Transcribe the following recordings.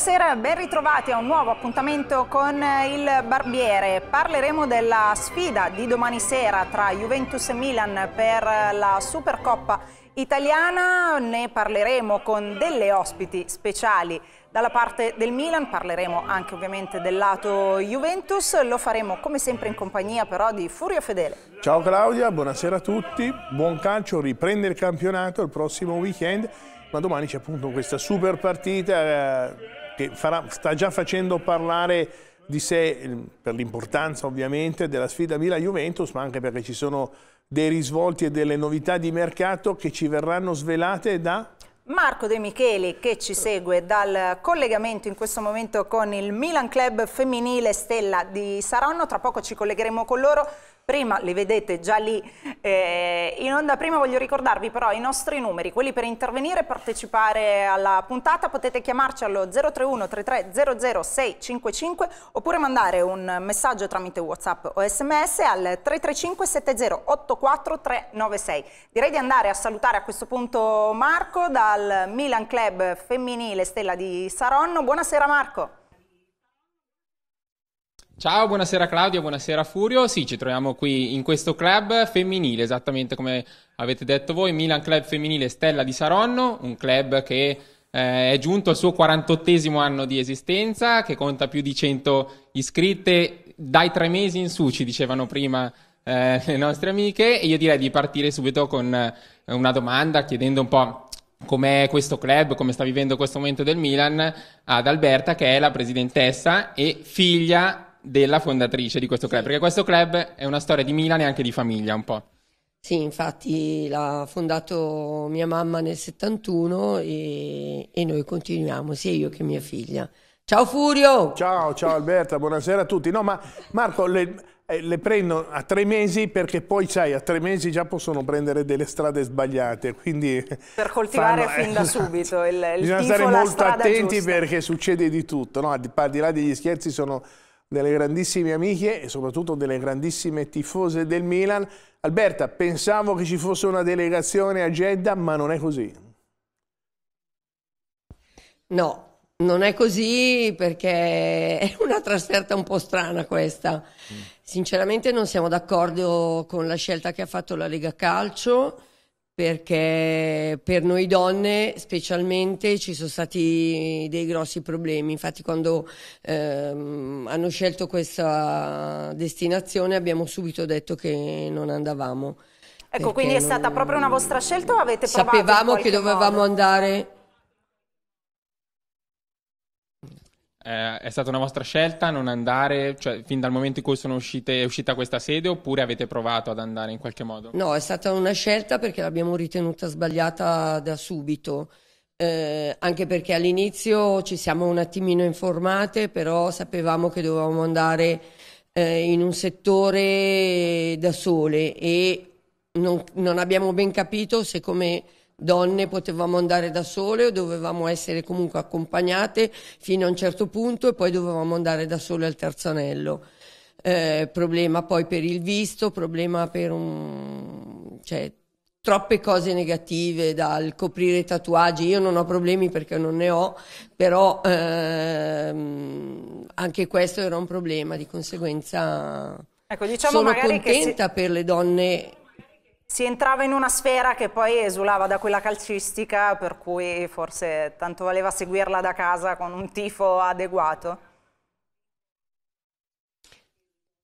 Buonasera, ben ritrovati a un nuovo appuntamento con il Barbiere. Parleremo della sfida di domani sera tra Juventus e Milan per la Supercoppa italiana. Ne parleremo con delle ospiti speciali dalla parte del Milan, parleremo anche ovviamente del lato Juventus, lo faremo come sempre in compagnia però di Furio Fedele. Ciao Claudia, buonasera a tutti, buon calcio, riprende il campionato il prossimo weekend, ma domani c'è appunto questa super partita eh, che farà, sta già facendo parlare di sé per l'importanza ovviamente della sfida milan juventus ma anche perché ci sono dei risvolti e delle novità di mercato che ci verranno svelate da... Marco De Micheli che ci segue dal collegamento in questo momento con il Milan Club femminile Stella di Saronno, tra poco ci collegheremo con loro prima li vedete già lì eh, in onda. Prima voglio ricordarvi però i nostri numeri, quelli per intervenire e partecipare alla puntata. Potete chiamarci allo 031 33 655 oppure mandare un messaggio tramite WhatsApp o sms al 335 70 84 396. Direi di andare a salutare a questo punto Marco dal Milan Club Femminile Stella di Saronno. Buonasera Marco. Ciao, buonasera Claudia, buonasera Furio. Sì, ci troviamo qui in questo club femminile, esattamente come avete detto voi, Milan Club Femminile Stella di Saronno, un club che eh, è giunto al suo 48 anno di esistenza, che conta più di 100 iscritte dai tre mesi in su, ci dicevano prima eh, le nostre amiche. E io direi di partire subito con eh, una domanda, chiedendo un po' com'è questo club, come sta vivendo questo momento del Milan, ad Alberta, che è la presidentessa e figlia della fondatrice di questo club, perché questo club è una storia di Milan e anche di famiglia un po'. Sì, infatti l'ha fondato mia mamma nel 71 e, e noi continuiamo, sia io che mia figlia. Ciao Furio! Ciao, ciao Alberta, buonasera a tutti. No, ma Marco, le, eh, le prendo a tre mesi perché poi sai a tre mesi già possono prendere delle strade sbagliate quindi per coltivare fanno, eh, fin da eh, subito il, il bisogna tifo, stare molto attenti giusta. perché succede di tutto no? al di là degli scherzi sono delle grandissime amiche e soprattutto delle grandissime tifose del Milan. Alberta, pensavo che ci fosse una delegazione a Jeddah, ma non è così. No, non è così perché è una trasferta un po' strana questa. Mm. Sinceramente non siamo d'accordo con la scelta che ha fatto la Lega Calcio perché per noi donne specialmente ci sono stati dei grossi problemi. Infatti quando ehm, hanno scelto questa destinazione abbiamo subito detto che non andavamo. Ecco, quindi è stata proprio una vostra scelta o avete provato Sapevamo che dovevamo modo? andare eh, è stata una vostra scelta non andare, cioè fin dal momento in cui uscite, è uscita questa sede oppure avete provato ad andare in qualche modo? No, è stata una scelta perché l'abbiamo ritenuta sbagliata da subito. Eh, anche perché all'inizio ci siamo un attimino informate, però sapevamo che dovevamo andare eh, in un settore da sole e non, non abbiamo ben capito se come donne potevamo andare da sole o dovevamo essere comunque accompagnate fino a un certo punto e poi dovevamo andare da sole al terzo anello. Eh, problema poi per il visto, problema per un... cioè troppe cose negative dal coprire tatuaggi, io non ho problemi perché non ne ho, però ehm, anche questo era un problema, di conseguenza ecco, diciamo sono contenta si... per le donne si entrava in una sfera che poi esulava da quella calcistica, per cui forse tanto valeva seguirla da casa con un tifo adeguato.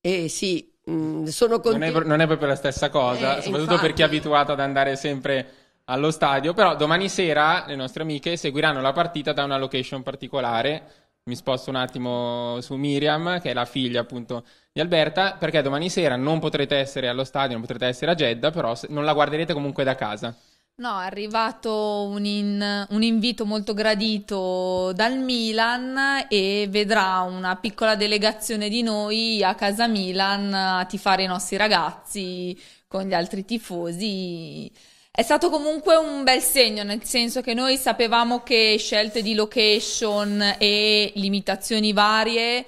Eh sì, mm, sono contento. Non, non, è proprio la stessa cosa, eh, soprattutto infatti... per chi è abituato ad andare sempre allo stadio, però domani sera le nostre amiche seguiranno la partita da una location particolare. Mi sposto un attimo su Miriam, che è la figlia appunto di Alberta, perché domani sera non potrete essere allo stadio, non potrete essere a Jeddah, però non la guarderete comunque da casa. No, è arrivato un, in, un, invito molto gradito dal Milan e vedrà una piccola delegazione di noi a casa Milan a tifare i nostri ragazzi con gli altri tifosi. È stato comunque un bel segno, nel senso che noi sapevamo che scelte di location e limitazioni varie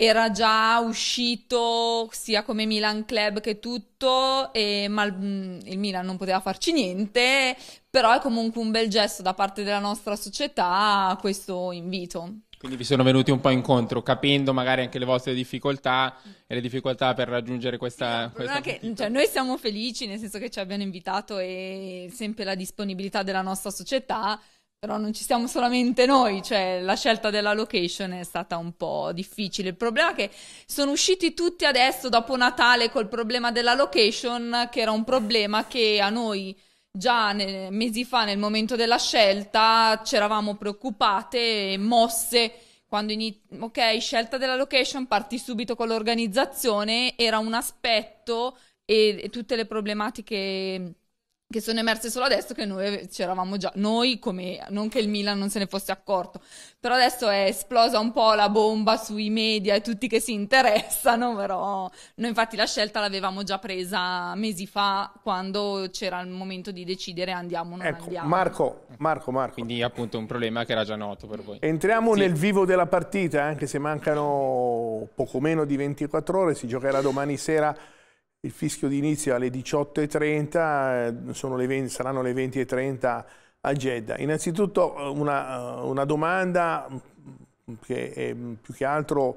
era già uscito sia come Milan Club che tutto, e, ma il, mm, il Milan non poteva farci niente, però è comunque un bel gesto da parte della nostra società questo invito. Quindi vi sono venuti un po' incontro, capendo magari anche le vostre difficoltà e le difficoltà per raggiungere questa... questa che, cioè, noi siamo felici, nel senso che ci abbiano invitato e sempre la disponibilità della nostra società però non ci siamo solamente noi, cioè la scelta della location è stata un po' difficile. Il problema è che sono usciti tutti adesso dopo Natale col problema della location, che era un problema che a noi già ne- mesi fa nel momento della scelta c'eravamo preoccupate e mosse quando inizi- ok, scelta della location, parti subito con l'organizzazione, era un aspetto e, e tutte le problematiche che sono emerse solo adesso che noi c'eravamo già, noi come, non che il Milan non se ne fosse accorto, però adesso è esplosa un po' la bomba sui media e tutti che si interessano, però noi infatti la scelta l'avevamo già presa mesi fa quando c'era il momento di decidere andiamo o non ecco, andiamo. Marco, Marco, Marco. Quindi appunto un problema che era già noto per voi. Entriamo sì. nel vivo della partita, eh, anche se mancano poco meno di 24 ore, si giocherà domani sera il fischio d'inizio alle 18.30, eh, le 20, saranno le 20.30 a Jeddah. Innanzitutto eh, una, eh, una, domanda mm, che è mm, più che altro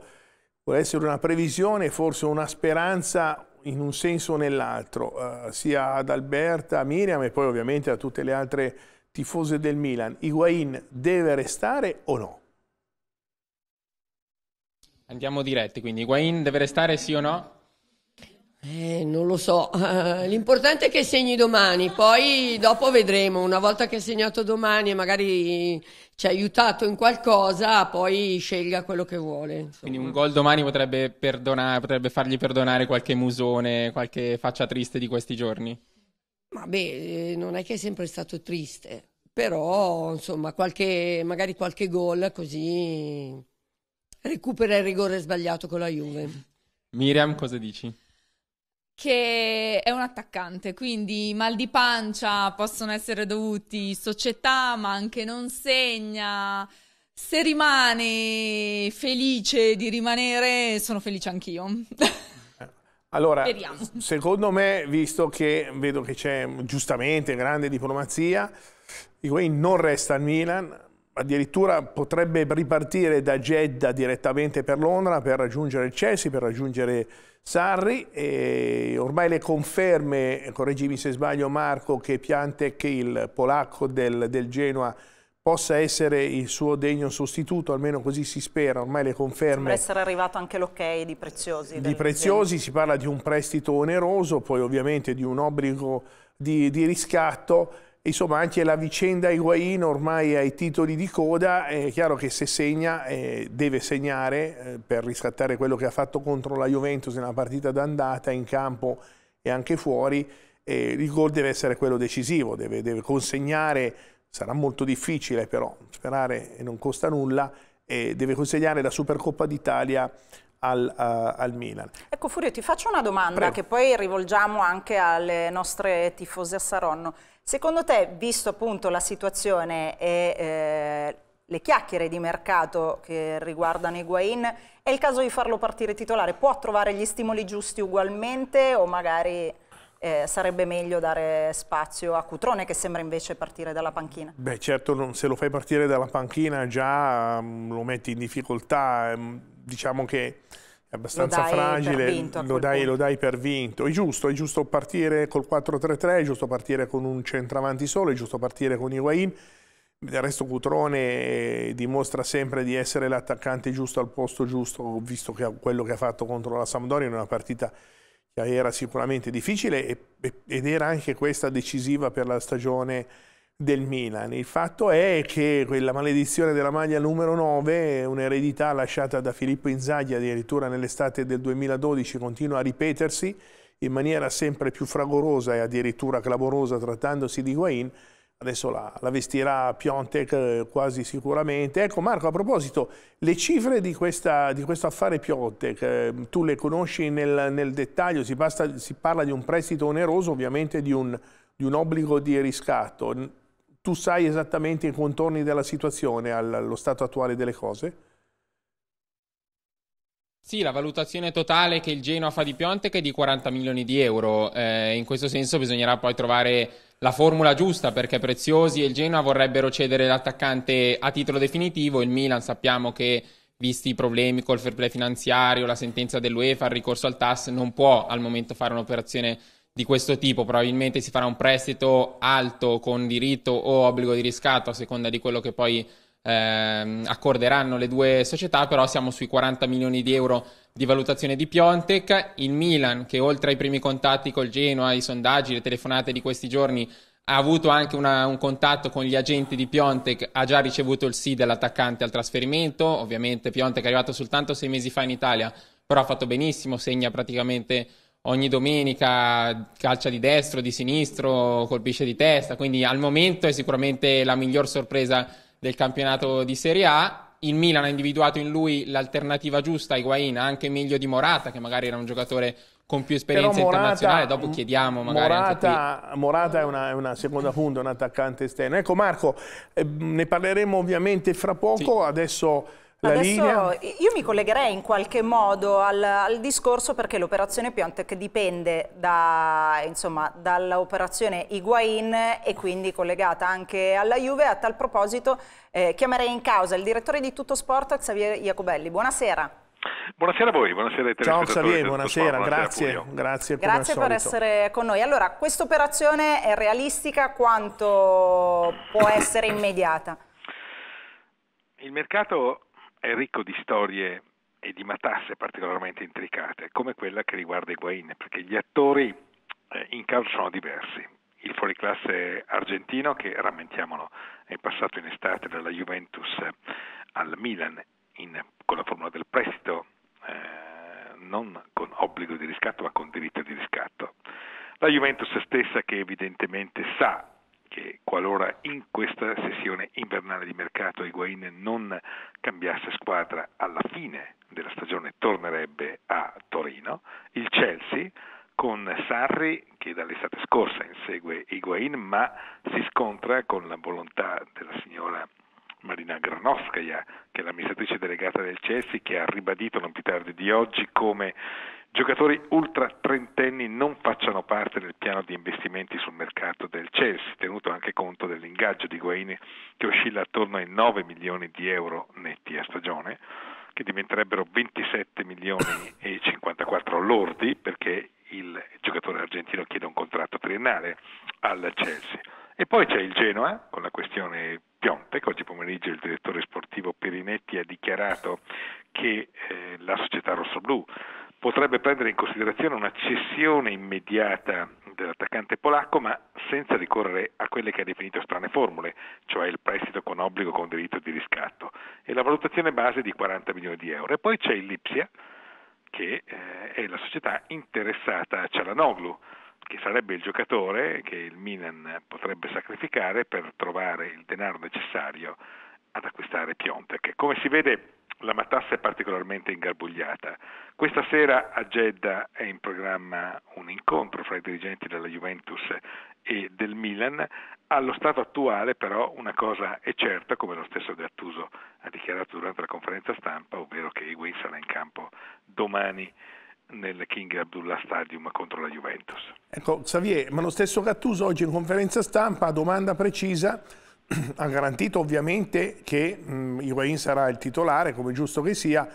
vuole essere una previsione, forse una speranza in un senso o nell'altro, eh, sia ad Alberta, a Miriam e poi ovviamente a tutte le altre tifose del Milan. Higuain deve restare o no? Andiamo diretti, quindi Higuain deve restare sì o no? Eh, non lo so, l'importante è che segni domani, poi dopo vedremo, una volta che hai segnato domani e magari ci ha aiutato in qualcosa, poi scelga quello che vuole. Insomma. Quindi un gol domani potrebbe, perdonare, potrebbe fargli perdonare qualche musone, qualche faccia triste di questi giorni? Vabbè, eh, non è che è sempre stato triste, però insomma qualche, magari qualche gol così recupera il rigore sbagliato con la Juve. Miriam, cosa dici? che è un attaccante, quindi mal di pancia possono essere dovuti società, ma anche non segna. Se rimane felice di rimanere, sono felice anch'io. Allora, Speriamo. secondo me, visto che vedo che c'è giustamente grande diplomazia, Higuain non resta al Milan, addirittura potrebbe ripartire da Jeddah direttamente per Londra per raggiungere il Chelsea, per raggiungere Sarri, eh, ormai le conferme, correggimi se sbaglio Marco, che Piantec, il polacco del, del Genoa, possa essere il suo degno sostituto, almeno così si spera, ormai le conferme... Sembra essere arrivato anche l'ok di Preziosi. Di Preziosi, si parla di un prestito oneroso, poi ovviamente di un obbligo di, di riscatto, insomma anche la vicenda Higuain ormai ai titoli di coda, è chiaro che se segna eh, deve segnare eh, per riscattare quello che ha fatto contro la Juventus nella partita d'andata in campo e anche fuori, eh, il gol deve essere quello decisivo, deve, deve, consegnare, sarà molto difficile però, sperare non costa nulla, deve consegnare la Supercoppa d'Italia al, uh, al, Milan. Ecco Furio, ti faccio una domanda Prego. che poi rivolgiamo anche alle nostre tifose a Saronno. Secondo te, visto appunto la situazione e eh, le chiacchiere di mercato che riguardano Higuain, è il caso di farlo partire titolare? Può trovare gli stimoli giusti ugualmente o magari eh, sarebbe meglio dare spazio a Cutrone che sembra invece partire dalla panchina? Beh certo, se lo fai partire dalla panchina già um, lo metti in difficoltà, um, diciamo che è abbastanza lo fragile, lo, dai, lo, dai, per vinto. È giusto, è giusto partire col 4-3-3, è giusto partire con un centravanti solo, è giusto partire con Higuain. Del resto Cutrone eh, dimostra sempre di essere l'attaccante giusto al posto giusto, visto che quello che ha fatto contro la Sampdoria in una partita che era sicuramente difficile ed era anche questa decisiva per la stagione del Milan. Il fatto è che quella maledizione della maglia numero 9, un'eredità lasciata da Filippo Inzaghi addirittura nell'estate del 2012, continua a ripetersi in maniera sempre più fragorosa e addirittura clamorosa trattandosi di Guain. Adesso la, la vestirà Piontek eh, quasi sicuramente. Ecco Marco, a proposito, le cifre di, questa, di questo affare Piontek, eh, tu le conosci nel, nel dettaglio, si, basta, si, parla di un prestito oneroso, ovviamente di un, di un obbligo di riscatto tu sai esattamente i contorni della situazione, allo stato attuale delle cose? Sì, la valutazione totale che il Genoa fa di Piontek è di 40 milioni di euro. Eh, in questo senso bisognerà poi trovare la formula giusta perché Preziosi e il Genoa vorrebbero cedere l'attaccante a titolo definitivo. Il Milan sappiamo che, visti i problemi col fair play finanziario, la sentenza dell'UEFA, il ricorso al TAS, non può al momento fare un'operazione di questo tipo, probabilmente si farà un prestito alto con diritto o obbligo di riscatto a seconda di quello che poi eh, accorderanno le due società, però siamo sui 40 milioni di euro di valutazione di Piontek, il Milan che oltre ai primi contatti col Genoa, i sondaggi, le telefonate di questi giorni ha avuto anche una, un contatto con gli agenti di Piontek, ha già ricevuto il sì dell'attaccante al trasferimento, ovviamente Piontek è arrivato soltanto sei mesi fa in Italia, però ha fatto benissimo, segna praticamente ogni domenica calcia di destro, di sinistro, colpisce di testa, quindi al momento è sicuramente la miglior sorpresa del campionato di Serie A. Il Milan ha individuato in lui l'alternativa giusta a Higuain, anche meglio di Morata, che magari era un giocatore con più esperienza Morata, internazionale, dopo chiediamo magari Morata, Morata è una, è una, seconda punta, un attaccante esterno. Ecco Marco, ehm, ne parleremo ovviamente fra poco, sì. adesso la Adesso linea. Io mi collegherei in qualche modo al, al discorso perché l'operazione Piontek dipende da, dall'operazione Higuain e quindi collegata anche alla Juve. A tal proposito eh, chiamerei in causa il direttore di Tutto Sport, Xavier Iacobelli. Buonasera. Buonasera a voi, buonasera ai Ciao Xavier, buonasera, buonasera, grazie, grazie, grazie, grazie per essere con noi. Allora, questa operazione è realistica quanto può essere immediata? Il mercato è ricco di storie e di matasse particolarmente intricate, come quella che riguarda Higuain, perché gli attori eh, in causa sono diversi. Il fuoriclasse argentino, che rammentiamolo è passato in estate dalla Juventus al Milan in, con la formula del prestito, eh, non con obbligo di riscatto ma con diritto di riscatto. La Juventus stessa che evidentemente sa che qualora in questa sessione invernale di mercato Higuain non cambiasse squadra alla fine della stagione tornerebbe a Torino, il Chelsea con Sarri che dall'estate scorsa insegue Higuain ma si scontra con la volontà della signora Marina Granovskaya, che è l'amministratrice delegata del Chelsea, che ha ribadito non più tardi di oggi come giocatori ultra trentenni non facciano parte del piano di investimenti sul mercato del Chelsea, tenuto anche conto dell'ingaggio di Guaini che oscilla attorno ai 9 milioni di euro netti a stagione, che diventerebbero 27 milioni e 54 lordi perché il giocatore argentino chiede un contratto triennale al Chelsea. E poi c'è il Genoa con la questione Piontek, oggi pomeriggio il direttore sportivo Perinetti ha dichiarato che eh, la società rossoblu potrebbe prendere in considerazione una cessione immediata dell'attaccante polacco, ma senza ricorrere a quelle che ha definito strane formule, cioè il prestito con obbligo con diritto di riscatto, e la valutazione base di 40 milioni di euro. E poi c'è il Lipsia, che eh, è la società interessata a Cialanoglu, che sarebbe il giocatore che il Milan potrebbe sacrificare per trovare il denaro necessario ad acquistare Piontek. Come si vede la matassa è particolarmente ingarbugliata. Questa sera a Jeddah è in programma un incontro fra i dirigenti della Juventus e del Milan. Allo stato attuale però una cosa è certa, come lo stesso Gattuso ha dichiarato durante la conferenza stampa, ovvero che Higuain sarà in campo domani nel King Abdullah Stadium contro la Juventus. Ecco, Xavier, ma lo stesso Gattuso oggi in conferenza stampa, domanda precisa, ha garantito ovviamente che mh, mm, Higuain sarà il titolare, come giusto che sia,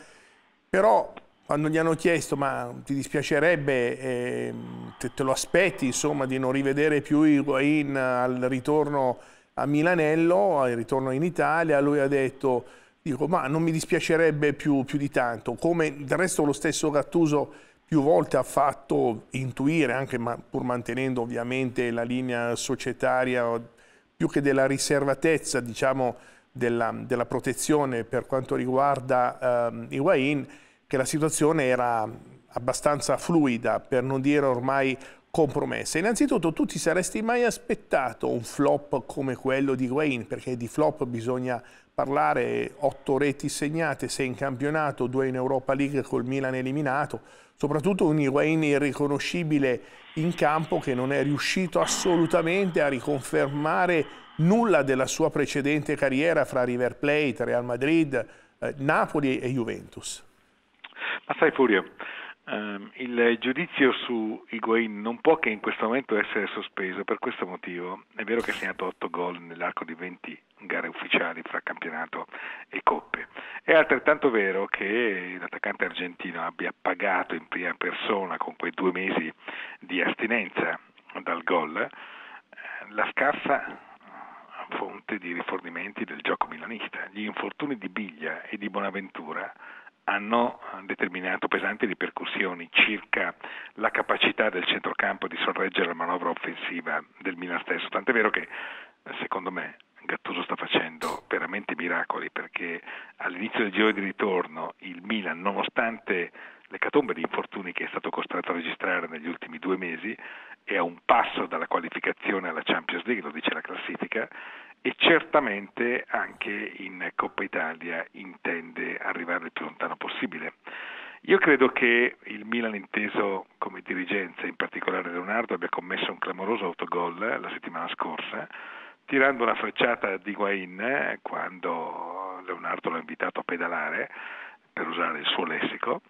però quando gli hanno chiesto ma ti dispiacerebbe, eh, te, te, lo aspetti insomma, di non rivedere più Higuain al ritorno a Milanello, al ritorno in Italia, lui ha detto dico ma non mi dispiacerebbe più, più di tanto, come del resto lo stesso Gattuso più volte ha fatto intuire, anche ma, pur mantenendo ovviamente la linea societaria più che della riservatezza diciamo, della, della, protezione per quanto riguarda ehm, Higuain, che la situazione era abbastanza fluida, per non dire ormai compromessa. Innanzitutto tu ti saresti mai aspettato un flop come quello di Higuain, perché di flop bisogna parlare, otto reti segnate, sei in campionato, due in Europa League col Milan eliminato, soprattutto un Higuain irriconoscibile in campo che non è riuscito assolutamente a riconfermare nulla della sua precedente carriera fra River Plate, Real Madrid, eh, Napoli e Juventus. Ma sai Furio, Um, il giudizio su Higuain non può che in questo momento essere sospeso per questo motivo. È vero che ha segnato 8 gol nell'arco di 20 gare ufficiali fra campionato e coppe. È altrettanto vero che l'attaccante argentino abbia pagato in prima persona con quei due mesi di astinenza dal gol eh, la scarsa fonte di rifornimenti del gioco milanista. Gli infortuni di Biglia e di Bonaventura hanno determinato pesanti ripercussioni circa la capacità del centrocampo di sorreggere la manovra offensiva del Milan stesso, tant'è vero che secondo me Gattuso sta facendo veramente miracoli perché all'inizio del giro di ritorno il Milan, nonostante le catombe di infortuni che è stato costretto a registrare negli ultimi due mesi, è a un passo dalla qualificazione alla Champions League, lo dice la classifica, e certamente anche in Coppa Italia intende arrivare il più lontano possibile. Io credo che il Milan inteso come dirigenza, in particolare Leonardo, abbia commesso un clamoroso autogol la settimana scorsa, tirando una frecciata di Guain eh, quando Leonardo l'ha invitato a pedalare, per usare il suo lessico,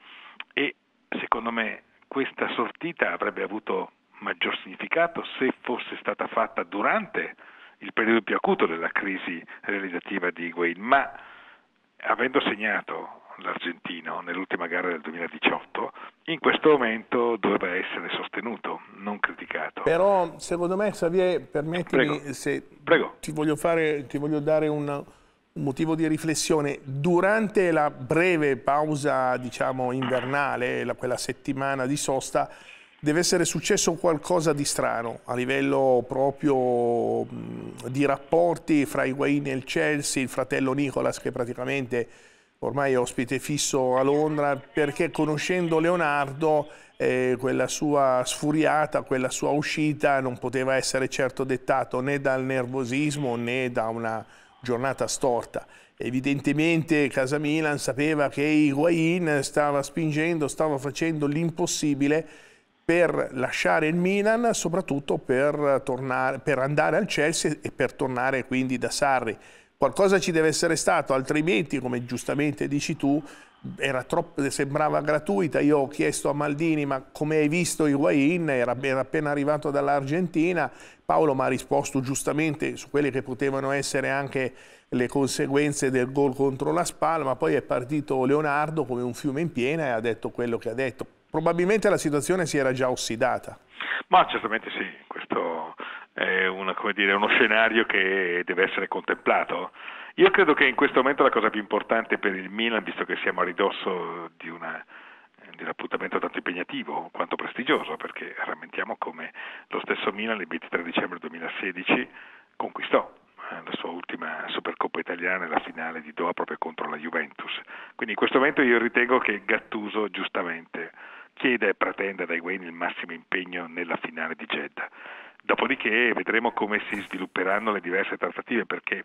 e secondo me questa sortita avrebbe avuto maggior significato se fosse stata fatta durante il periodo più acuto della crisi realizzativa di Higuain, ma avendo segnato l'argentino nell'ultima gara del 2018, in questo momento doveva essere sostenuto, non criticato. Però secondo me, Xavier, permettimi Prego. se Prego. Ti, voglio fare, ti voglio dare un, motivo di riflessione. Durante la breve pausa, diciamo, invernale, la, quella settimana di sosta, deve essere successo qualcosa di strano a livello proprio di rapporti fra Higuain e il Chelsea, il fratello Nicolas che praticamente ormai è ospite fisso a Londra, perché conoscendo Leonardo eh, quella sua sfuriata, quella sua uscita non poteva essere certo dettato né dal nervosismo né da una giornata storta. Evidentemente Casa Milan sapeva che Higuain stava spingendo, stava facendo l'impossibile per lasciare il Milan, soprattutto per, tornare, per andare al Chelsea e per tornare quindi da Sarri. Qualcosa ci deve essere stato, altrimenti, come giustamente dici tu, troppo, sembrava gratuita. Io ho chiesto a Maldini, ma come hai visto Higuain, era, era appena arrivato dall'Argentina. Paolo mi ha risposto giustamente su quelle che potevano essere anche le conseguenze del gol contro la ma Poi è partito Leonardo come un fiume in piena e ha detto quello che ha detto Probabilmente la situazione si era già ossidata. Ma certamente sì, questo è una, dire, uno scenario che deve essere contemplato. Io credo che in questo momento la cosa più importante per il Milan, visto che siamo a ridosso di, una, di un appuntamento tanto impegnativo quanto prestigioso, perché rammentiamo come lo stesso Milan il 23 dicembre 2016 conquistò eh, la sua ultima Supercoppa italiana e la finale di Doha proprio contro la Juventus. Quindi in questo momento io ritengo che Gattuso giustamente chiede e pretende dai Wayne il massimo impegno nella finale di Jeddah. Dopodiché vedremo come si svilupperanno le diverse trattative perché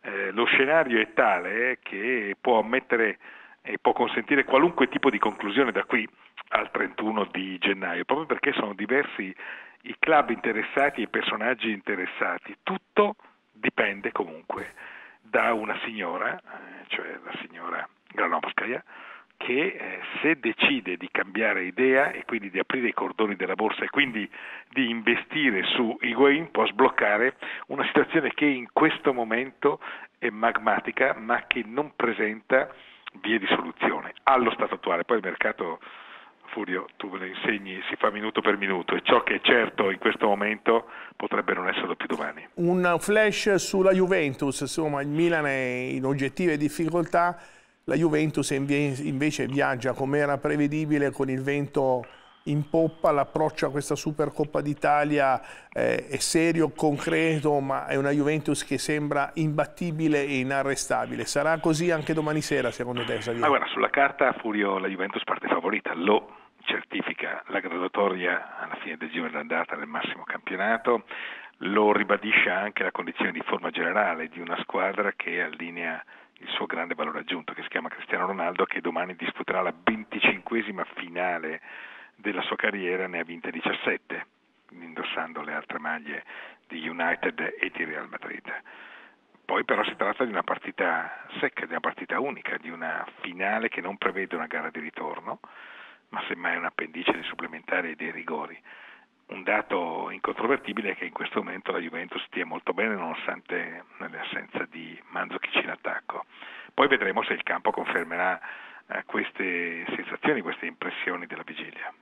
eh, lo scenario è tale che può ammettere e può consentire qualunque tipo di conclusione da qui al 31 di gennaio, proprio perché sono diversi i club interessati e i personaggi interessati. Tutto dipende comunque da una signora, eh, cioè la signora Granovskaya, che eh, se decide di cambiare idea e quindi di aprire i cordoni della borsa e quindi di investire su Higuain può sbloccare una situazione che in questo momento è magmatica ma che non presenta vie di soluzione allo stato attuale. Poi il mercato, Furio, tu me lo insegni, si fa minuto per minuto e ciò che è certo in questo momento potrebbe non esserlo più domani. Un flash sulla Juventus, insomma il Milan è in oggettive difficoltà la Juventus invece viaggia come era prevedibile con il vento in poppa, l'approccio a questa Supercoppa d'Italia eh, è serio, concreto, ma è una Juventus che sembra imbattibile e inarrestabile. Sarà così anche domani sera, secondo te, Xavier? Ma guarda, sulla carta Furio la Juventus parte favorita, lo certifica la graduatoria alla fine del giro d'andata del massimo campionato, lo ribadisce anche la condizione di forma generale di una squadra che allinea il suo grande valore aggiunto che si chiama Cristiano Ronaldo che domani disputerà la venticinquesima finale della sua carriera, ne ha vinte 17 indossando le altre maglie di United e di Real Madrid. Poi però si tratta di una partita secca, di una partita unica, di una finale che non prevede una gara di ritorno, ma semmai un appendice dei supplementari e dei rigori un dato incontrovertibile è che in questo momento la Juventus stia molto bene nonostante l'assenza di Manzukic in attacco. Poi vedremo se il campo confermerà eh, queste sensazioni, queste impressioni della vigilia.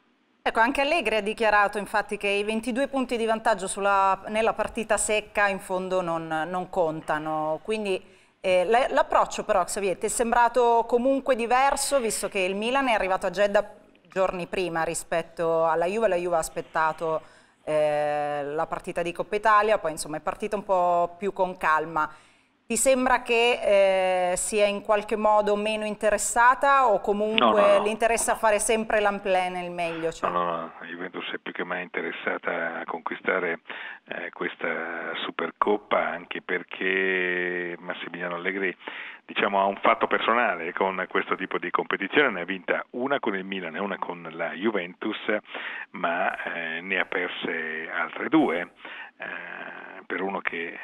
Ecco, anche Allegri ha dichiarato infatti che i 22 punti di vantaggio sulla, nella partita secca in fondo non, non contano, quindi eh, l'approccio però Xavier ti è sembrato comunque diverso visto che il Milan è arrivato a Jeddah giorni prima rispetto alla Juve, la Juve ha aspettato eh, la partita di Coppa Italia, poi insomma è partita un po' più con calma. Ti sembra che eh, sia in qualche modo meno interessata o comunque no, no, no. le interessa fare sempre l'amplè nel meglio? Cioè? No, no, no, la Juventus è più che mai interessata a conquistare eh, questa Supercoppa anche perché Massimiliano Allegri diciamo, a un fatto personale con questo tipo di competizione, ne ha vinta una con il Milan e una con la Juventus, ma eh, ne ha perse altre due eh, per uno che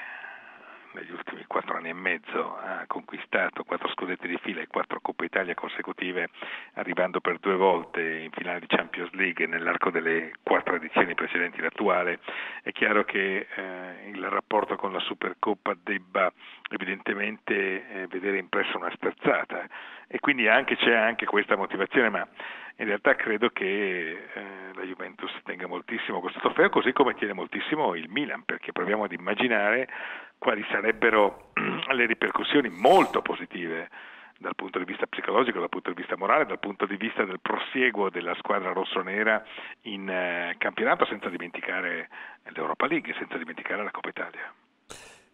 negli ultimi quattro anni e mezzo ha conquistato quattro scudetti di fila e quattro Coppe Italia consecutive, arrivando per due volte in finale di Champions League nell'arco delle quattro edizioni precedenti l'attuale, è chiaro che eh, il rapporto con la Supercoppa debba evidentemente eh, vedere impressa una sterzata e quindi anche, c'è anche questa motivazione, ma in realtà credo che eh, la Juventus tenga moltissimo questo trofeo, così come tiene moltissimo il Milan, perché proviamo ad immaginare quali sarebbero le ripercussioni molto positive dal punto di vista psicologico, dal punto di vista morale, dal punto di vista del prosieguo della squadra rossonera in eh, campionato, senza dimenticare l'Europa League, senza dimenticare la Coppa Italia.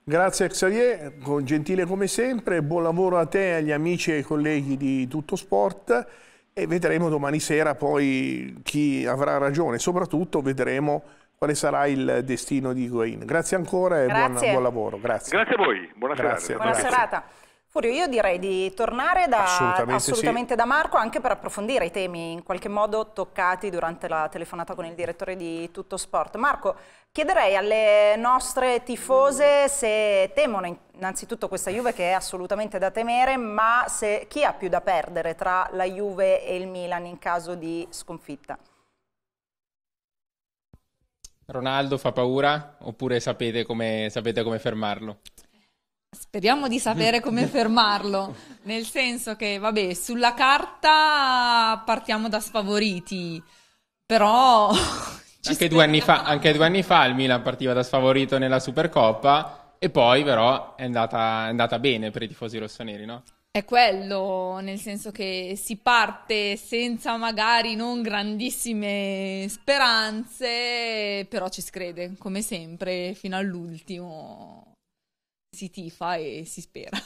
Grazie Xavier, gentile come sempre, buon lavoro a te, agli amici e colleghi di Tutto Sport e vedremo domani sera poi chi avrà ragione, soprattutto vedremo quale sarà il destino di Higuain. Grazie ancora e buon, buon, lavoro. Grazie. Grazie a voi, buona Grazie. serata. Buona serata. Furio, io direi di tornare da, assolutamente, assolutamente sì. da Marco anche per approfondire i temi in qualche modo toccati durante la telefonata con il direttore di Tutto Sport. Marco, chiederei alle nostre tifose se temono innanzitutto questa Juve che è assolutamente da temere, ma se chi ha più da perdere tra la Juve e il Milan in caso di sconfitta. Ronaldo fa paura oppure sapete come, sapete come fermarlo? Speriamo di sapere come fermarlo, nel senso che, vabbè, sulla carta partiamo da sfavoriti, però... anche, due fa, anche, due anni fa, il Milan partiva da sfavorito nella Supercoppa e poi però è andata, è andata bene per i tifosi rossoneri, no? È quello, nel senso che si parte senza magari non grandissime speranze, però ci si crede, come sempre, fino all'ultimo si tifa e si spera.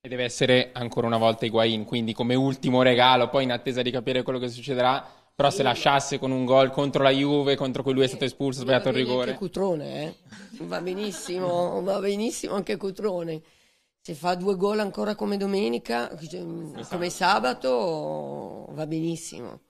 E deve essere ancora una volta Higuain, quindi come ultimo regalo, poi in attesa di capire quello che succederà, però se lasciasse con un gol contro la Juve, contro cui lui è stato espulso, ha sbagliato il rigore. Anche Cutrone, eh? va benissimo, va benissimo anche Cutrone se fa due gol ancora come domenica, mm, come sabato, va benissimo.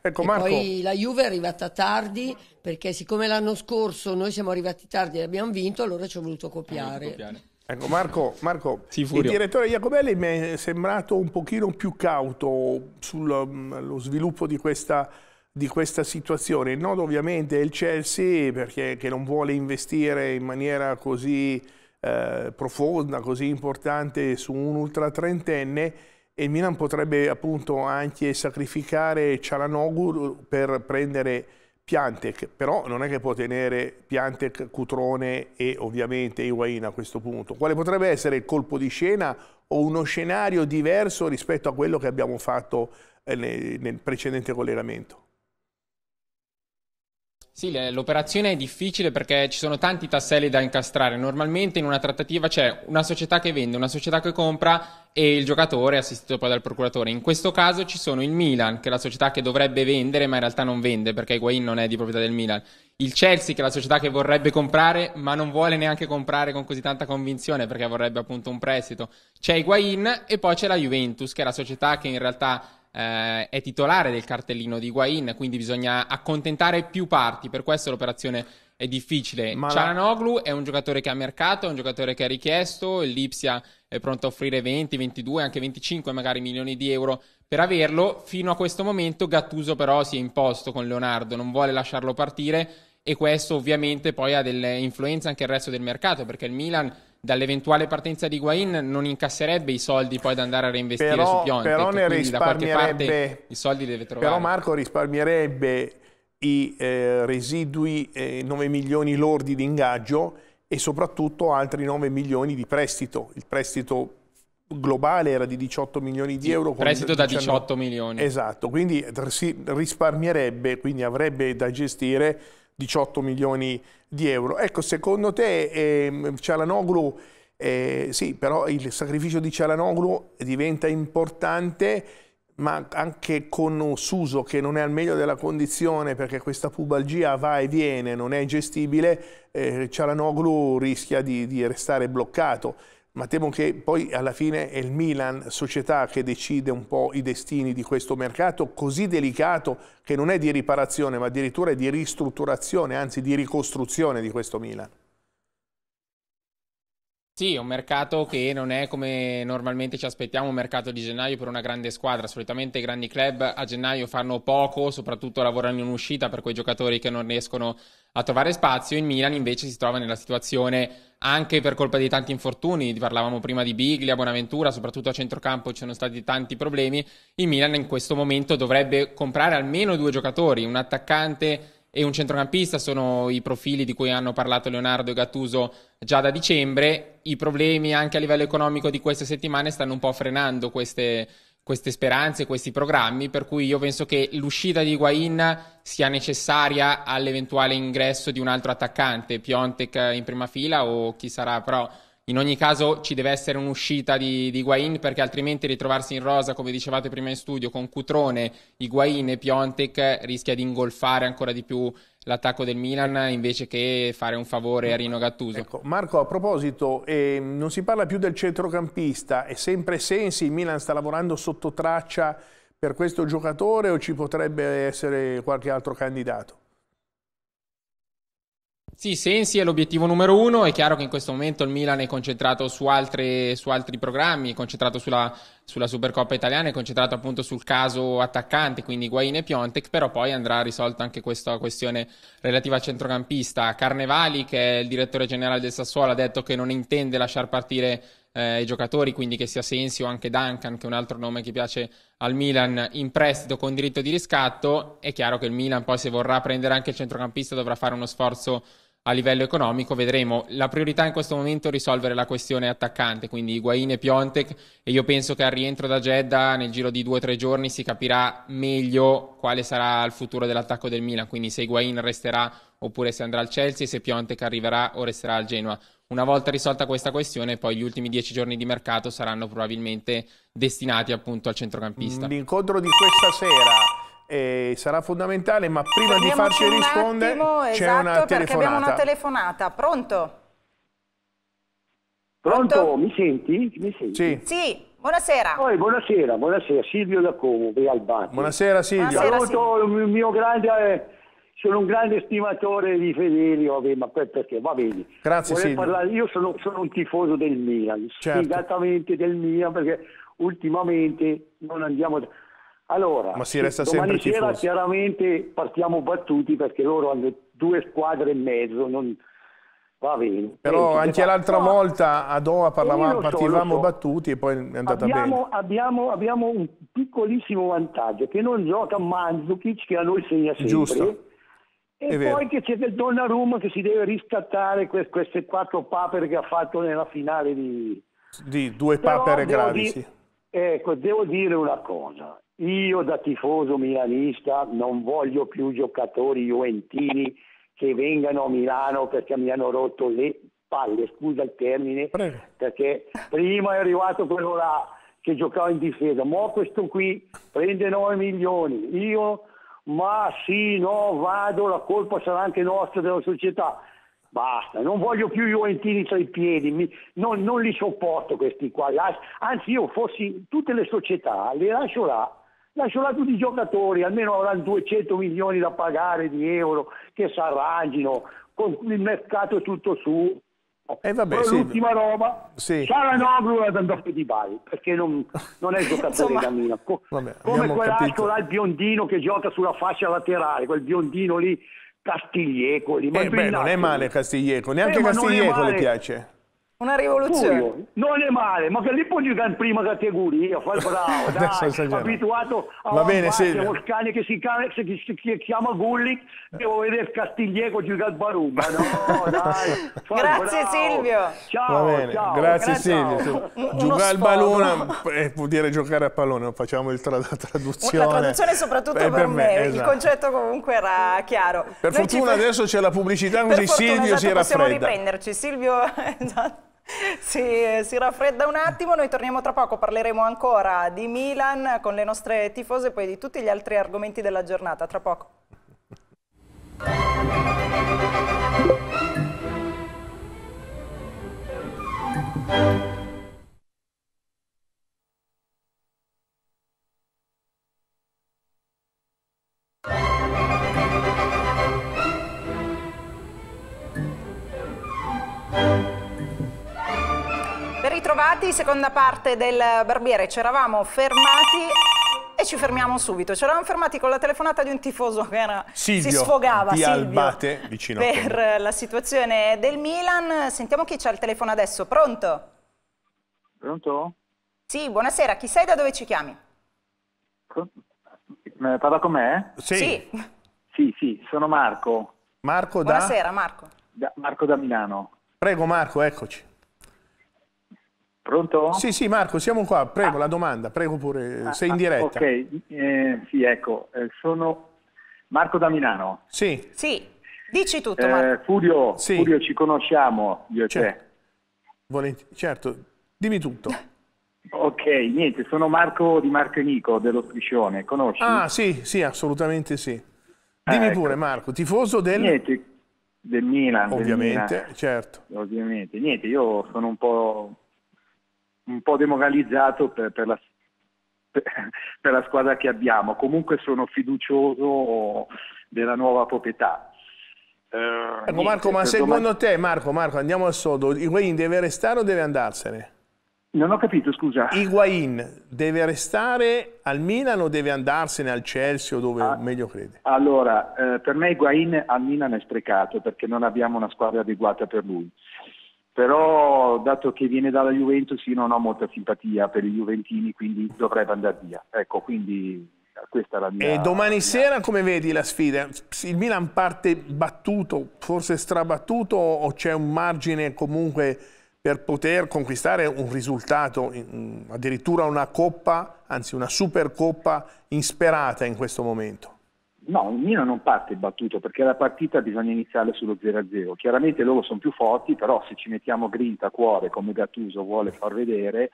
Ecco, poi la Juve è arrivata tardi perché siccome l'anno scorso noi siamo arrivati tardi e abbiamo vinto, allora ci ho voluto copiare. Eh, ecco Marco, Marco sì, il direttore Iacobelli mi è sembrato un pochino più cauto sullo mm, sviluppo di questa, di questa situazione. Il nodo ovviamente è il Chelsea perché, che non vuole investire in maniera così eh, profonda, così importante su un ultratrentenne e il Milan potrebbe appunto anche sacrificare Cialanoglu per prendere Piantek, però non è che può tenere Piantek, Cutrone e ovviamente Higuain a questo punto. Quale potrebbe essere il colpo di scena o uno scenario diverso rispetto a quello che abbiamo fatto eh, nel precedente collegamento? Sì, l'operazione è difficile perché ci sono tanti tasselli da incastrare. Normalmente in una trattativa c'è una società che vende, una società che compra e il giocatore assistito poi dal procuratore. In questo caso ci sono il Milan, che è la società che dovrebbe vendere ma in realtà non vende perché Higuain non è di proprietà del Milan. Il Chelsea, che è la società che vorrebbe comprare ma non vuole neanche comprare con così tanta convinzione perché vorrebbe appunto un prestito. C'è Higuain e poi c'è la Juventus, che è la società che in realtà eh, è titolare del cartellino di Higuain, quindi bisogna accontentare più parti, per questo l'operazione è difficile. Ma Cialanoglu la... è un giocatore che ha mercato, è un giocatore che ha richiesto, l'Ipsia è pronto a offrire 20, 22, anche 25 magari milioni di euro per averlo. Fino a questo momento Gattuso però si è imposto con Leonardo, non vuole lasciarlo partire e questo ovviamente poi ha delle influenze anche il resto del mercato perché il Milan dall'eventuale partenza di Guain non incasserebbe i soldi poi da andare a reinvestire però, su Piontek però ne risparmierebbe i soldi deve trovare però Marco risparmierebbe i eh, residui eh, 9 milioni lordi di ingaggio e soprattutto altri 9 milioni di prestito il prestito globale era di 18 milioni di euro. Prestito da 18 milioni. Esatto, quindi risparmierebbe, quindi avrebbe da gestire 18 milioni di euro. Ecco, secondo te eh, Cialanoglu, eh, sì, però il sacrificio di Cialanoglu diventa importante, ma anche con Suso che non è al meglio della condizione perché questa pubalgia va e viene, non è gestibile, eh, Cialanoglu rischia di, di restare bloccato ma temo che poi alla fine è il Milan, società che decide un po' i destini di questo mercato così delicato che non è di riparazione ma addirittura è di ristrutturazione, anzi di ricostruzione di questo Milan. Sì, è un mercato che non è come normalmente ci aspettiamo, un mercato di gennaio per una grande squadra. Solitamente i grandi club a gennaio fanno poco, soprattutto lavorano in uscita per quei giocatori che non riescono a trovare spazio. In Milan invece si trova nella situazione anche per colpa di tanti infortuni. Parlavamo prima di Biglia, Bonaventura, soprattutto a centrocampo ci sono stati tanti problemi. Il Milan in questo momento dovrebbe comprare almeno due giocatori, un attaccante e un centrocampista sono i profili di cui hanno parlato Leonardo e Gattuso già da dicembre. I problemi anche a livello economico di queste settimane stanno un po' frenando queste, queste speranze, questi programmi, per cui io penso che l'uscita di Higuain sia necessaria all'eventuale ingresso di un altro attaccante, Piontek in prima fila o chi sarà, però in ogni caso ci deve essere un'uscita di, di Higuain perché altrimenti ritrovarsi in rosa, come dicevate prima in studio, con Cutrone, Higuain e Piontek rischia di ingolfare ancora di più l'attacco del Milan ecco. invece che fare un favore a Rino Gattuso. Ecco, Marco, a proposito, eh, non si parla più del centrocampista, è sempre Sensi, il Milan sta lavorando sotto traccia per questo giocatore o ci potrebbe essere qualche altro candidato? Sì, Sensi è l'obiettivo numero uno, è chiaro che in questo momento il Milan è concentrato su, altre, su altri programmi, è concentrato sulla, sulla, Supercoppa italiana, è concentrato appunto sul caso attaccante, quindi Guain e Piontek, però poi andrà risolta anche questa questione relativa al centrocampista. Carnevali, che è il direttore generale del Sassuolo, ha detto che non intende lasciar partire eh, i giocatori, quindi che sia Sensi o anche Duncan, che è un altro nome che piace al Milan, in prestito con diritto di riscatto. È chiaro che il Milan poi se vorrà prendere anche il centrocampista dovrà fare uno sforzo a livello economico vedremo la priorità in questo momento è risolvere la questione attaccante quindi Higuain e Piontek e io penso che al rientro da Jeddah nel giro di due o tre giorni si capirà meglio quale sarà il futuro dell'attacco del Milan quindi se Higuain resterà oppure se andrà al Chelsea se Piontek arriverà o resterà al Genoa una volta risolta questa questione, poi gli ultimi dieci giorni di mercato saranno probabilmente destinati appunto al centrocampista. L'incontro di questa sera eh, sarà fondamentale, ma prima Prendiamo di farci rispondere esatto, c'è una telefonata. Esatto, perché abbiamo una telefonata. Pronto? Pronto? Pronto? Mi senti? Mi senti? Sì. sì. Buonasera. Oh, buonasera, buonasera. Silvio da Como, di Albani. Buonasera Silvio. Saluto il mio grande... Eh, sono un grande stimatore di Federico, ma perché va bene. Grazie Silvio. Parlare, io sono, sono, un tifoso del Milan, certo. spiegatamente del Milan perché ultimamente non andiamo... Allora, Ma si resta sempre sera tifosi. chiaramente partiamo battuti perché loro hanno due squadre e mezzo, non... va bene. Però Penso anche l'altra fa... volta a Doha parlavamo, partivamo so, so. battuti e poi è andata abbiamo, bene. Abbiamo, abbiamo, un piccolissimo vantaggio, che non gioca Mandzukic che a noi segna sempre. Giusto. E è poi vero. che c'è del Donnarumma che si deve riscattare queste quattro papere che ha fatto nella finale di... Di due papere gravi, sì. Ecco, devo dire una cosa. Io da tifoso milanista non voglio più giocatori juventini che vengano a Milano perché mi hanno rotto le palle, scusa il termine, Prego. perché prima è arrivato quello là che giocava in difesa, ma questo qui prende 9 milioni, io ma sì, no, vado, la colpa sarà anche nostra della società. Basta, non voglio più Juventini tra i piedi, mi, non, non, li sopporto questi qua. Anzi, io fossi tutte le società, le lascio là lascio là tutti i giocatori, almeno avranno 200 milioni da pagare di euro che si arrangino, con il mercato tutto su. E eh vabbè, sì. l'ultima roba, sì. Cialanoglu è andato di Bari perché non, non è il giocatore Insomma, da Co- come quell'altro là, il biondino che gioca sulla fascia laterale, quel biondino lì Castiglieco. Ma eh beh, non è male Castiglieco, neanche eh, Castiglieco le piace. Una rivoluzione. Furio, non è male, ma che lì può giocare in prima categoria, fa il bravo, dai, abituato a Va bene, un cane che si chiama, che Gullick, devo vedere il Castiglieco giocare al Barumba, no, dai. Grazie bravo. Silvio. Ciao, Va bene. ciao. Grazie, Grazie Silvio. Giocare al pallone vuol dire giocare a pallone, non facciamo il tra- la traduzione. La traduzione soprattutto per, per me, me esatto. il concetto comunque era chiaro. Per Noi fortuna ci... adesso c'è la pubblicità così fortuna, Silvio esatto, si raffredda. Possiamo riprenderci, Silvio... esatto. Si, si, raffredda un attimo, noi torniamo tra poco, parleremo ancora di Milan con le nostre tifose e poi di tutti gli altri argomenti della giornata, tra poco ritrovati, seconda parte del Barbiere. Ci eravamo fermati e ci fermiamo subito. Ci eravamo fermati con la telefonata di un tifoso che era, Silvio, si sfogava di Silvio, Albate, vicino per la situazione del Milan. Sentiamo chi c'ha il telefono adesso. Pronto? Pronto? Sì, buonasera. Chi sei da dove ci chiami? Eh, parla con me? Sì. sì. Sì, sì, sono Marco. Marco da... Buonasera Marco. Da, Marco da Milano. Prego Marco, eccoci. Pronto? Sì, sì, Marco, siamo qua. Prego, ah. la domanda, prego pure, eh, ah, sei in ah, diretta. Ok, eh, sì, ecco, eh, sono Marco da Milano. Sì. Sì, dici tutto eh, Furio, sì. Furio, ci conosciamo, io e certo. te. Volent certo, dimmi tutto. ok, niente, sono Marco di Marco Nico dello Striscione, conosci? Ah, sì, sì, assolutamente sì. Ah, dimmi ecco. pure Marco, tifoso del... Niente, del Milan. Ovviamente, del Milan. certo. Ovviamente, niente, io sono un po' un po' demoralizzato per, per, la, per, la squadra che abbiamo, comunque sono fiducioso della nuova proprietà. Eh, Marco, ecco, Marco, ma secondo domani... te, Marco, Marco, andiamo al sodo, Higuain deve restare o deve andarsene? Non ho capito, scusa. Higuain deve restare al Milan o deve andarsene al Chelsea o dove ah, meglio crede? Allora, eh, per me Higuain al Milan è sprecato perché non abbiamo una squadra adeguata per lui però dato che viene dalla Juventus io non ho molta simpatia per i Juventini, quindi dovrebbe andare via. Ecco, quindi questa è la mia... E domani mia... sera come vedi la sfida? Il Milan parte battuto, forse strabattuto o c'è un margine comunque per poter conquistare un risultato, addirittura una coppa, anzi una supercoppa insperata in questo momento? No, il Milan non parte battuto perché la partita bisogna iniziare sullo 0-0. Chiaramente loro sono più forti, però se ci mettiamo grinta, a cuore, come Gattuso vuole far vedere,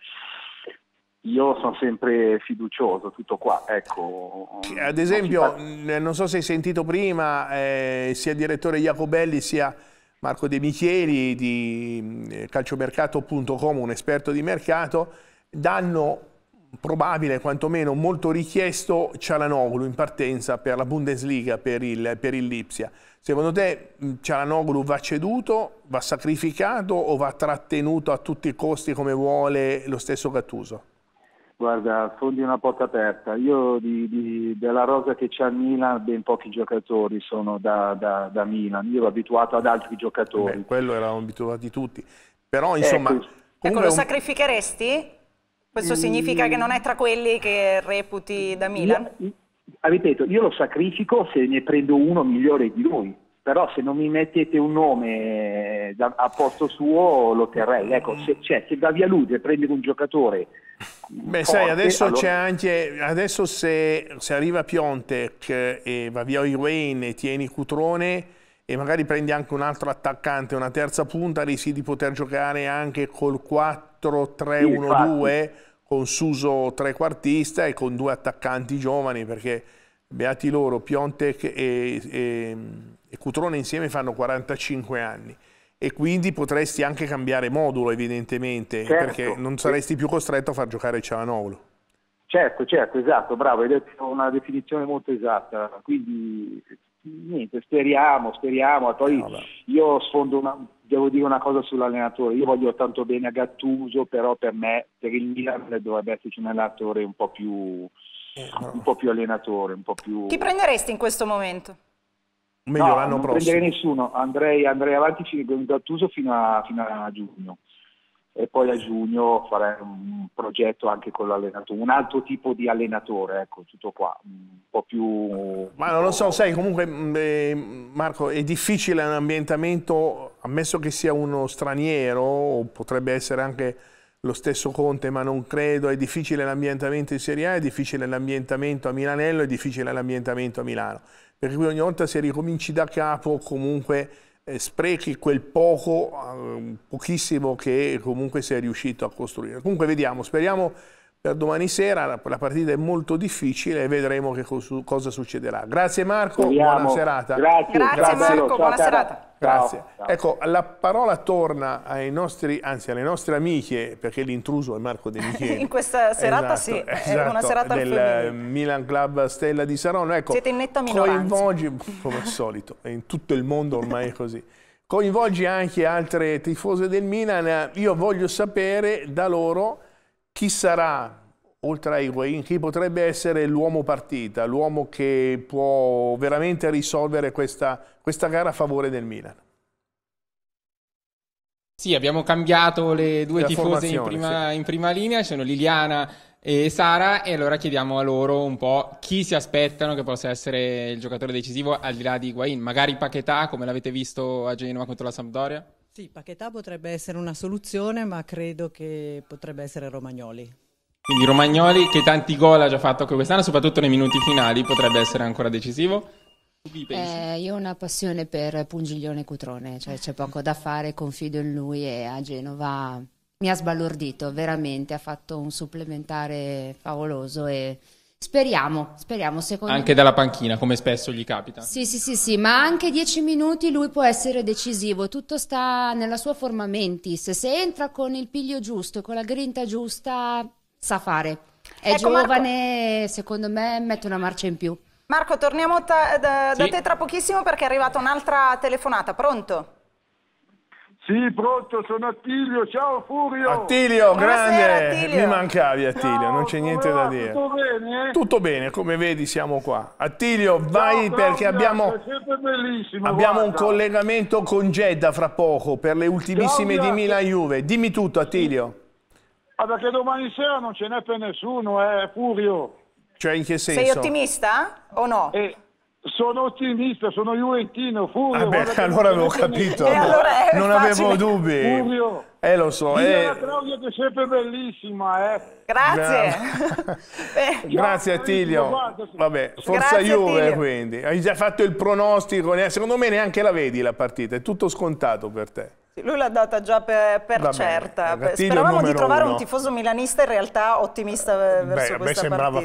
io sono sempre fiducioso, tutto qua. Ecco, Ad esempio, non so se hai sentito prima, eh, sia il direttore Jacobelli sia Marco De Micheli di calciomercato.com, un esperto di mercato, danno probabile, quantomeno molto richiesto, Cialanoglu in partenza per la Bundesliga, per il, per il Lipsia. Secondo te Cialanoglu va ceduto, va sacrificato o va trattenuto a tutti i costi come vuole lo stesso Gattuso? Guarda, fondi una porta aperta. Io di, di, della rosa che c'è a Milan, ben pochi giocatori sono da, da, da, Milan. Io ero abituato ad altri giocatori. Beh, quello eravamo abituati tutti. Però insomma... Ecco, ecco lo un... sacrificheresti? Questo significa che non è tra quelli che reputi da Milan? Io, ah, ripeto, io lo sacrifico se ne prendo uno migliore di lui, però se non mi mettete un nome eh, a posto suo lo terrei. Ecco, mm. se, cioè, se Gavi Alude prende un giocatore... Beh, forte, sai, adesso allora... c'è anche... Adesso se, se, arriva Piontek eh, e va via Irwin e tieni Cutrone e magari prendi anche un altro attaccante, una terza punta, rischi di poter giocare anche col 4-3-1-2 con Suso trequartista e con due attaccanti giovani perché beati loro, Piontek e, e, e Cutrone insieme fanno 45 anni e quindi potresti anche cambiare modulo evidentemente certo. perché non saresti più costretto a far giocare Cialanoglu. Certo, certo, esatto, bravo, hai detto una definizione molto esatta, quindi niente, speriamo, speriamo. Poi no, eh, io sfondo una, devo dire una cosa sull'allenatore, io voglio tanto bene a Gattuso, però per me, per il Milan dovrebbe esserci un allenatore un po' più, eh, un po più allenatore, un po' più... Chi prenderesti in questo momento? Meglio no, l'anno prossimo. Non prenderei nessuno, andrei, andrei avanti con Gattuso fino a, fino a giugno e poi a giugno fare un progetto anche con l'allenatore, un altro tipo di allenatore, ecco, tutto qua, un po' più... Ma non lo so, sai, comunque mm, eh, Marco, è difficile un ambientamento, ammesso che sia uno straniero, o potrebbe essere anche lo stesso Conte, ma non credo, è difficile l'ambientamento in Serie A, è difficile l'ambientamento a Milanello, è difficile l'ambientamento a Milano, perché qui ogni volta se ricominci da capo comunque sprechi quel poco, eh, pochissimo che comunque sei riuscito a costruire. Comunque vediamo, speriamo per domani sera, la, partita è molto difficile e vedremo cosa succederà. Grazie Marco, Speriamo. buona serata. Grazie, Grazie, Grazie Marco, buona serata. Grazie. Ciao. Ecco, la parola torna ai nostri, anzi alle nostre amiche, perché l'intruso è Marco De Michele. in questa serata esatto, sì, esatto, è una esatto, serata del eh, Milan Club Stella di Saronno. Ecco, Siete in netta minoranza. Coinvolgi, come al solito, in tutto il mondo ormai è così. Coinvolgi anche altre tifose del Milan. Io voglio sapere da loro chi sarà oltre a Higuain, chi potrebbe essere l'uomo partita, l'uomo che può veramente risolvere questa, questa gara a favore del Milan? Sì, abbiamo cambiato le due La tifose in prima, sì. in prima linea, sono Liliana e Sara e allora chiediamo a loro un po' chi si aspettano che possa essere il giocatore decisivo al di là di Higuain, magari Paquetà come l'avete visto a Genova contro la Sampdoria? Sì, Paquetà potrebbe essere una soluzione ma credo che potrebbe essere Romagnoli quindi Romagnoli, che tanti gol ha già fatto anche quest'anno, soprattutto nei minuti finali, potrebbe essere ancora decisivo. Eh, io ho una passione per Pungiglione Cutrone, cioè c'è poco da fare, confido in lui e a Genova mi ha sbalordito, veramente, ha fatto un supplementare favoloso e speriamo, speriamo. Secondo anche me... dalla panchina, come spesso gli capita. Sì, sì, sì, sì, ma anche dieci minuti lui può essere decisivo, tutto sta nella sua forma mentis, se entra con il piglio giusto, con la grinta giusta sa fare. È ecco, giovane, Marco... secondo me mette una marcia in più. Marco, torniamo eh, da, da sì. te tra pochissimo perché è arrivata un'altra telefonata. Pronto? Sì, pronto, sono Attilio, ciao Furio. Attilio, Buonasera, grande, Attilio. mi mancavi Attilio, ciao, non c'è niente va? da dire. Tutto bene? Tutto bene, come vedi siamo qua. Attilio, ciao, vai ciao, perché abbiamo, abbiamo un collegamento con Jeddah fra poco per le ultimissime di Milan Juve. Dimmi tutto Attilio. Sì. Ah, perché domani sera non ce n'è per nessuno, eh, è eh, Furio. Cioè in che senso? Sei ottimista o no? Eh, sono ottimista, sono juventino, Furio. Vabbè, ah, allora avevo capito, eh, allora non facile. avevo dubbi. Furio. Eh lo so. Io eh... la Claudia che è sempre bellissima, eh. Grazie. Beh, Grazie Attilio. Vabbè, forza Grazie, Juve quindi. Hai già fatto il pronostico, secondo me neanche la vedi la partita, è tutto scontato per te. Lui l'ha data già per, per Vabbè, certa. Eh, Speravamo di trovare uno. un tifoso milanista in realtà ottimista eh, beh, verso beh, questa sembrava,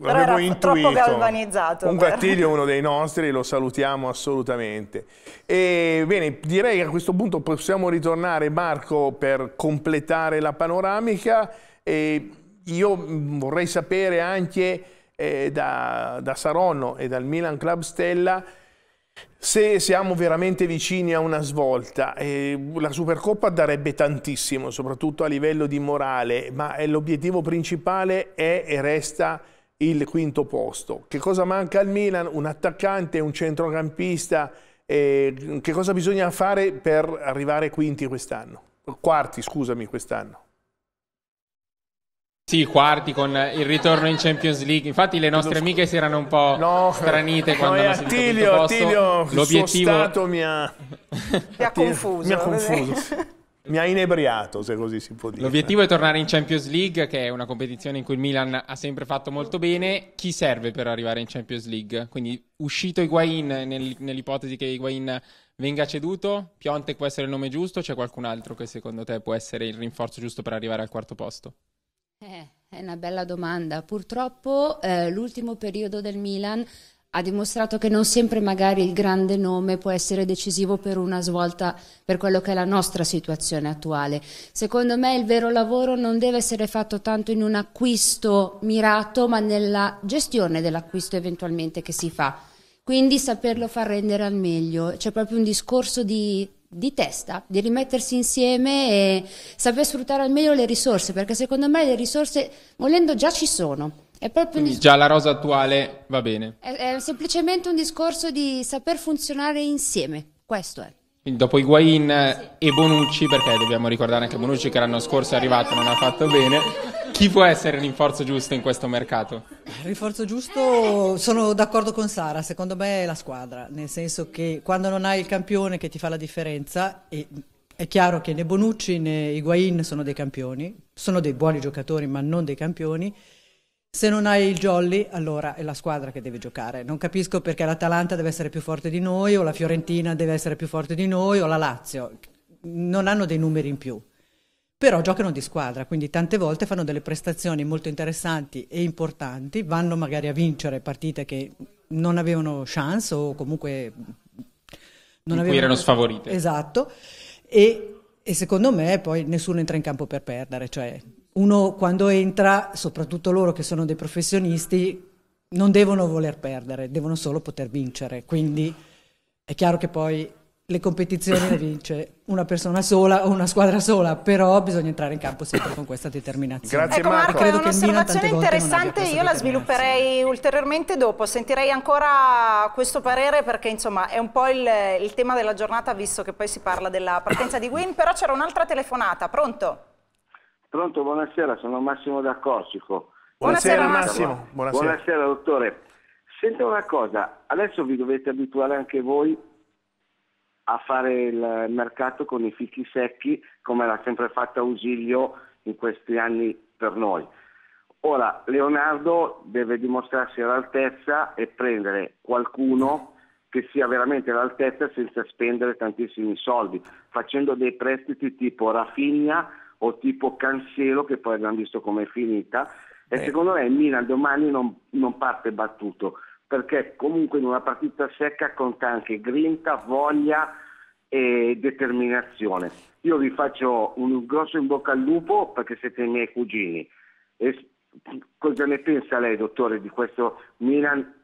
l'avevo intuito. troppo galvanizzato. Un Gattiglio è uno dei nostri, lo salutiamo assolutamente. E, bene, direi che a questo punto possiamo ritornare Marco Marco per completare la panoramica e io vorrei sapere anche eh, da, da Saronno e dal Milan Club Stella se siamo veramente vicini a una svolta, eh, la Supercoppa darebbe tantissimo, soprattutto a livello di morale, ma l'obiettivo principale è e resta il quinto posto. Che cosa manca al Milan? Un attaccante, un centrocampista? Eh, che cosa bisogna fare per arrivare quinti quest'anno? quarti, scusami, quest'anno. Sì, quarti con il ritorno in Champions League. Infatti le nostre amiche si erano un po' no, stranite no, quando no, eh, hanno sentito Attilio, posto. Attilio, L'obiettivo... il stato mi ha... mi ha confuso. Mi ha confuso. mi ha inebriato, se così si può dire. L'obiettivo è tornare in Champions League, che è una competizione in cui il Milan ha sempre fatto molto bene. Chi serve per arrivare in Champions League? Quindi uscito Higuain, nell'ipotesi che Higuain venga ceduto. Piontek può essere il nome giusto? C'è qualcun altro che secondo te può essere il rinforzo giusto per arrivare al quarto posto? Eh, è una bella domanda. Purtroppo eh, l'ultimo periodo del Milan ha dimostrato che non sempre magari il grande nome può essere decisivo per una svolta per quello che è la nostra situazione attuale. Secondo me il vero lavoro non deve essere fatto tanto in un acquisto mirato, ma nella gestione dell'acquisto eventualmente che si fa. Quindi saperlo far rendere al meglio. C'è proprio un discorso di di testa, di rimettersi insieme e saper sfruttare al meglio le risorse, perché secondo me le risorse, volendo, già ci sono. È proprio Quindi già la rosa attuale va bene. È, è, semplicemente un discorso di saper funzionare insieme, questo è. Quindi dopo Higuain sì. e Bonucci, perché dobbiamo ricordare anche Bonucci che l'anno scorso è arrivato e non ha fatto bene. Chi può essere il rinforzo giusto in questo mercato? Il rinforzo giusto, sono d'accordo con Sara, secondo me è la squadra, nel senso che quando non hai il campione che ti fa la differenza, è chiaro che né Bonucci né Higuain sono dei campioni, sono dei buoni giocatori ma non dei campioni, se non hai il jolly, allora è la squadra che deve giocare. Non capisco perché l'Atalanta deve essere più forte di noi, o la Fiorentina deve essere più forte di noi, o la Lazio. Non hanno dei numeri in più però giocano di squadra, quindi tante volte fanno delle prestazioni molto interessanti e importanti, vanno magari a vincere partite che non avevano chance o comunque non avevano... erano sfavorite. Esatto, e, e secondo me poi nessuno entra in campo per perdere, cioè uno quando entra, soprattutto loro che sono dei professionisti, non devono voler perdere, devono solo poter vincere, quindi è chiaro che poi le competizioni le vince una persona sola o una squadra sola, però bisogna entrare in campo sempre con questa determinazione. Grazie ecco, Marco, Marco è un'osservazione interessante, io la svilupperei ulteriormente dopo, sentirei ancora questo parere perché insomma è un po' il, il tema della giornata visto che poi si parla della partenza di Win, però c'era un'altra telefonata, pronto? Pronto, buonasera, sono Massimo D'Accorsico. Buonasera, buonasera Massimo. Buonasera. buonasera dottore. Sento una cosa, adesso vi dovete abituare anche voi a fare il mercato con i fichi secchi come l'ha sempre fatto Ausilio in questi anni per noi. Ora Leonardo deve dimostrarsi all'altezza e prendere qualcuno che sia veramente all'altezza senza spendere tantissimi soldi, facendo dei prestiti tipo Rafinha o tipo Cancelo che poi abbiamo visto come è finita e secondo me il Milan domani non, non parte battuto, perché comunque in una partita secca conta anche grinta, voglia e determinazione. Io vi faccio un grosso in bocca al lupo perché siete i miei cugini. E cosa ne pensa lei, dottore, di questo Milan?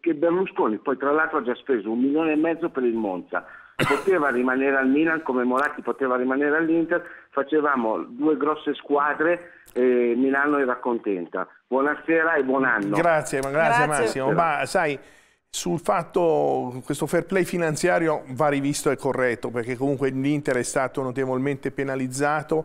Che Berlusconi poi tra l'altro ha già speso un milione e mezzo per il Monza, poteva rimanere al Milan come Moratti poteva rimanere all'Inter, facevamo due grosse squadre eh, Milano era contenta. Buonasera e buon anno. Grazie, grazie, grazie. Massimo. Ma sai, sul fatto questo fair play finanziario va rivisto e corretto, perché comunque l'Inter è stato notevolmente penalizzato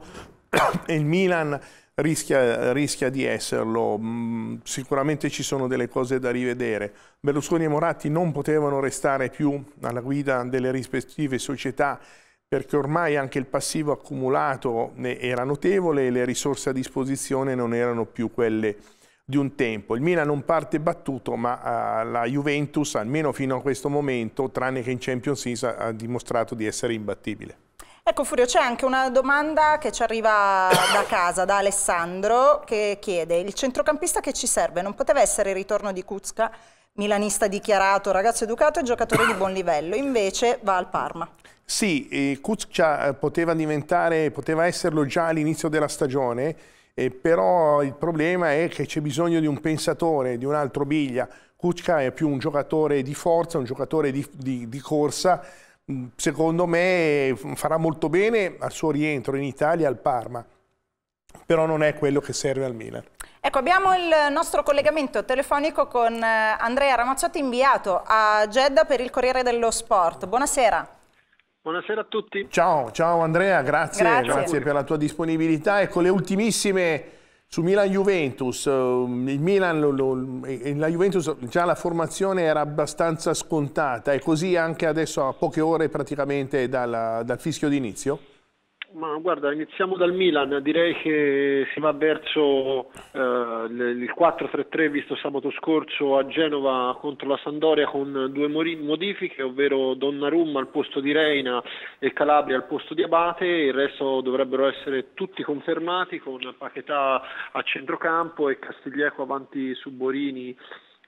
e il Milan rischia, rischia di esserlo. Mm, sicuramente ci sono delle cose da rivedere. Berlusconi e Moratti non potevano restare più alla guida delle rispettive società perché ormai anche il passivo accumulato era notevole e le risorse a disposizione non erano più quelle di un tempo. Il Milan non parte battuto, ma eh, la Juventus, almeno fino a questo momento, tranne che in Champions League, ha dimostrato di essere imbattibile. Ecco Furio, c'è anche una domanda che ci arriva da casa, da Alessandro, che chiede il centrocampista che ci serve non poteva essere il ritorno di Kuzka, milanista dichiarato, ragazzo educato e giocatore di buon livello, invece va al Parma. Sì, eh, Kuzca cioè, eh, poteva, poteva esserlo già all'inizio della stagione, eh, però il problema è che c'è bisogno di un pensatore, di un altro biglia. Kuzca è più un giocatore di forza, un giocatore di, di, di corsa. Mm, secondo me mm, farà molto bene al suo rientro in Italia al Parma, però non è quello che serve al Milan. Ecco, abbiamo il nostro collegamento telefonico con eh, Andrea Ramazzotti, inviato a Jeddah per il Corriere dello Sport. Buonasera. Buonasera a tutti. Ciao, ciao Andrea, grazie, grazie. grazie per la tua disponibilità. Ecco, le ultimissime su Milan-Juventus. Um, il Milan, lo, lo, eh, la Juventus, già la formazione era abbastanza scontata e così anche adesso a poche ore praticamente dalla, dal fischio d'inizio? Ma guarda, iniziamo dal Milan, direi che si va verso eh, il 4-3-3 visto sabato scorso a Genova contro la Sandoria con due modifiche, ovvero Donnarumma al posto di Reina e Calabria al posto di Abate, il resto dovrebbero essere tutti confermati con Paquetà a centrocampo e Castiglieco avanti su Borini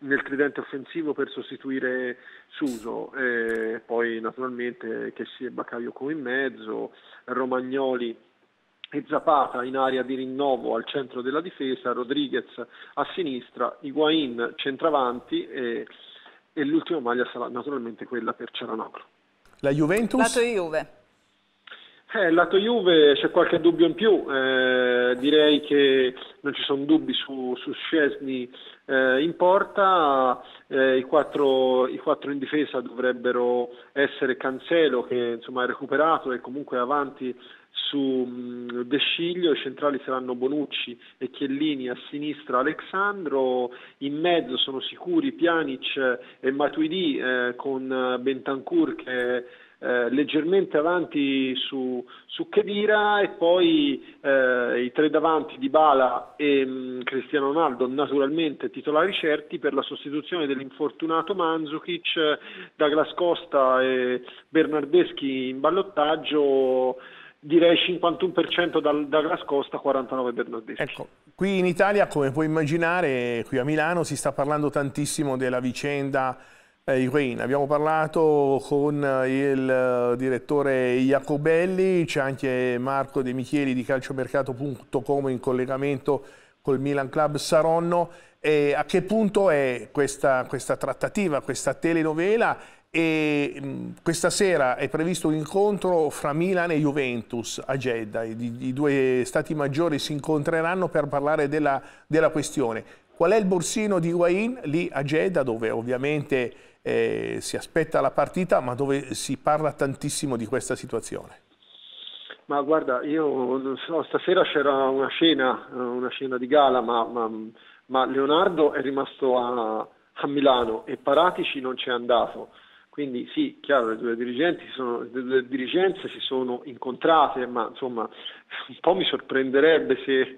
nel tridente offensivo per sostituire Suso, eh, poi naturalmente che sia Baccaio come in mezzo, Romagnoli e Zapata in area di rinnovo al centro della difesa, Rodriguez a sinistra, Higuain centravanti e, e l'ultima maglia sarà naturalmente quella per Ceranoglu. La Juventus? Lato Juve. Eh, lato Juve c'è qualche dubbio in più, eh, direi che non ci sono dubbi su, su Scesni eh, in porta, eh, i, quattro, i, quattro, in difesa dovrebbero essere Cancelo che insomma, è recuperato e comunque avanti su De Sciglio, i centrali saranno Bonucci e Chiellini, a sinistra Alexandro, in mezzo sono sicuri Pianic e Matuidi eh, con Bentancur che È, eh, leggermente avanti su, su Kedira e poi eh, i tre davanti di Bala e mh, mm, Cristiano Ronaldo naturalmente titolari certi per la sostituzione dell'infortunato Manzukic, Douglas Costa e Bernardeschi in ballottaggio direi 51% dal, da Glascosta 49% Bernardeschi. Ecco, qui in Italia, come puoi immaginare, qui a Milano si sta parlando tantissimo della vicenda eh, Irene. Abbiamo parlato con eh, il eh, direttore Iacobelli, c'è anche Marco De Micheli di calciomercato.com in collegamento col Milan Club Saronno. E a che punto è questa, questa trattativa, questa telenovela e mh, mm, questa sera è previsto un incontro fra Milan e Juventus a Jeddah, i, i due stati maggiori si incontreranno per parlare della, della, questione. Qual è il borsino di Higuain lì a Jeddah dove ovviamente eh, si aspetta la partita, ma dove si parla tantissimo di questa situazione. Ma guarda, io so, stasera c'era una scena, eh, una scena di gala, ma, ma, ma Leonardo è rimasto a, a Milano e Paratici non c'è andato. Quindi sì, chiaro, le due, dirigenti sono, le due dirigenze si sono incontrate, ma insomma un po' mi sorprenderebbe se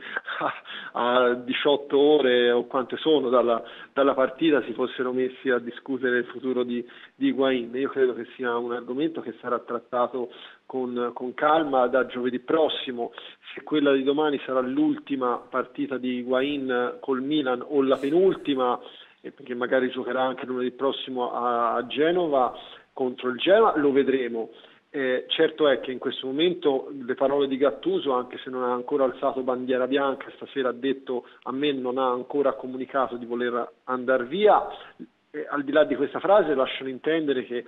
a, a 18 ore o quante sono dalla, dalla, partita si fossero messi a discutere il futuro di, di Higuain. Io credo che sia un argomento che sarà trattato con, con, calma da giovedì prossimo. Se quella di domani sarà l'ultima partita di Higuain col Milan o la penultima, e perché magari giocherà anche lunedì prossimo a, Genova contro il Genova, lo vedremo. Eh, certo è che in questo momento le parole di Gattuso, anche se non ha ancora alzato bandiera bianca, stasera ha detto a me non ha ancora comunicato di voler andare via, eh, al di là di questa frase lasciano intendere che,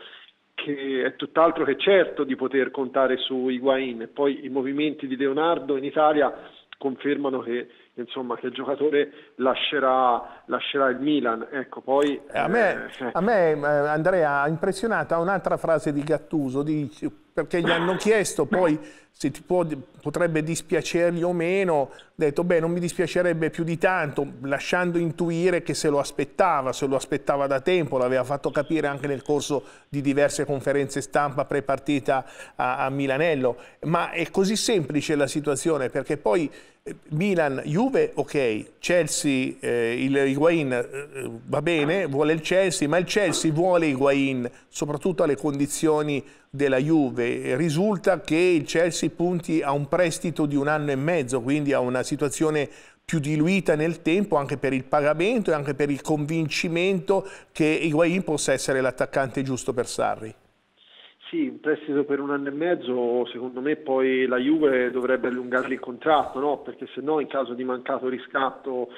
che, è tutt'altro che certo di poter contare su Higuain. Poi i movimenti di Leonardo in Italia confermano che insomma, che il giocatore lascerà, lascerà il Milan. Ecco, poi, eh, a, me, eh, a me eh, Andrea ha impressionata un'altra frase di Gattuso, dice perché gli hanno chiesto poi se ti può, potrebbe dispiacergli o meno, ha detto beh non mi dispiacerebbe più di tanto, lasciando intuire che se lo aspettava, se lo aspettava da tempo, l'aveva fatto capire anche nel corso di diverse conferenze stampa prepartita a, a Milanello, ma è così semplice la situazione perché poi eh, Milan, Juve, ok, Chelsea, eh, il Higuain eh, eh, va bene, vuole il Chelsea, ma il Chelsea vuole Higuain, soprattutto alle condizioni della Juve. Risulta che il Chelsea punti a un prestito di un anno e mezzo, quindi a una situazione più diluita nel tempo anche per il pagamento e anche per il convincimento che Higuain possa essere l'attaccante giusto per Sarri. Sì, un prestito per un anno e mezzo, secondo me poi la Juve dovrebbe allungargli il contratto, no? perché se no in caso di mancato riscatto,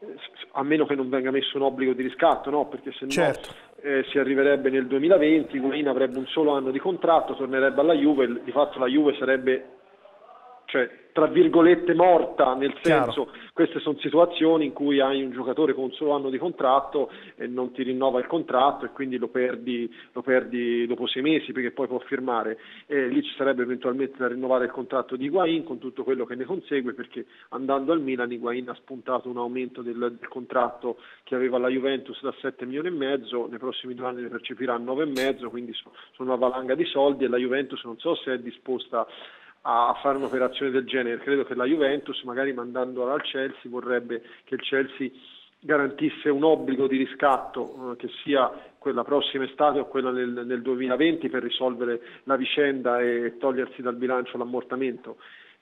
eh, a meno che non venga messo un obbligo di riscatto, no? perché se no certo eh, si arriverebbe nel 2020, Guain avrebbe un solo anno di contratto, tornerebbe alla Juve, di fatto la Juve sarebbe cioè, tra virgolette morta, nel senso Chiaro. queste sono situazioni in cui hai un giocatore con un solo anno di contratto e non ti rinnova il contratto e quindi lo perdi, lo perdi dopo sei mesi perché poi può firmare. E lì ci sarebbe eventualmente da rinnovare il contratto di Higuain con tutto quello che ne consegue perché andando al Milan Higuain ha spuntato un aumento del, del contratto che aveva la Juventus da 7 milioni e mezzo, nei prossimi due anni ne percepirà 9 e mezzo, quindi sono una valanga di soldi e la Juventus non so se è disposta a a fare un'operazione del genere. Credo che la Juventus, magari mandandola al Chelsea, vorrebbe che il Chelsea garantisse un obbligo di riscatto eh, che sia quella prossima estate o quella nel, nel 2020 per risolvere la vicenda e togliersi dal bilancio l'ammortamento.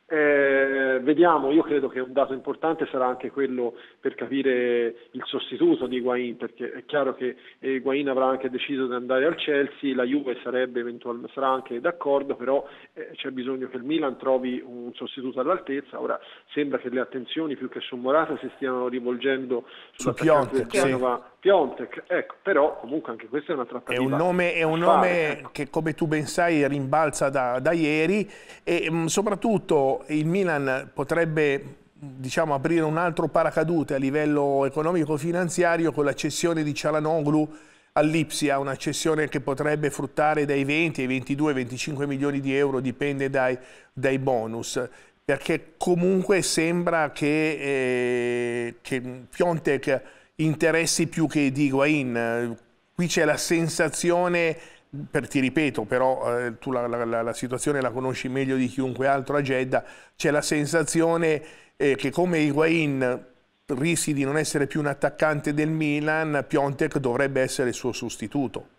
Eh, vediamo, io credo che un dato importante sarà anche quello per capire il sostituto di Higuain, perché è chiaro che eh, Higuain avrà anche deciso di andare al Chelsea, la Juve sarà anche d'accordo, però eh, c'è bisogno che il Milan trovi un sostituto all'altezza. Ora sembra che le attenzioni più che su Morata si stiano rivolgendo sulla Piontek, sì. Piontek, ecco, però comunque anche questa è una trattativa. È un nome, è un nome fare, ecco. che come tu ben sai rimbalza da, da ieri e mh, mm, soprattutto il Milan potrebbe diciamo, aprire un altro paracadute a livello economico-finanziario con la cessione di Cialanoglu all'Ipsia, una cessione che potrebbe fruttare dai 20 ai 22, 25 milioni di euro, dipende dai, dai bonus perché comunque sembra che, eh, che Piontek interessi più che di Higuain. Qui c'è la sensazione, per, ti ripeto, però eh, tu la, la, la, situazione la conosci meglio di chiunque altro a Jeddah, c'è la sensazione eh, che come Higuain rischi di non essere più un attaccante del Milan, Piontek dovrebbe essere il suo sostituto.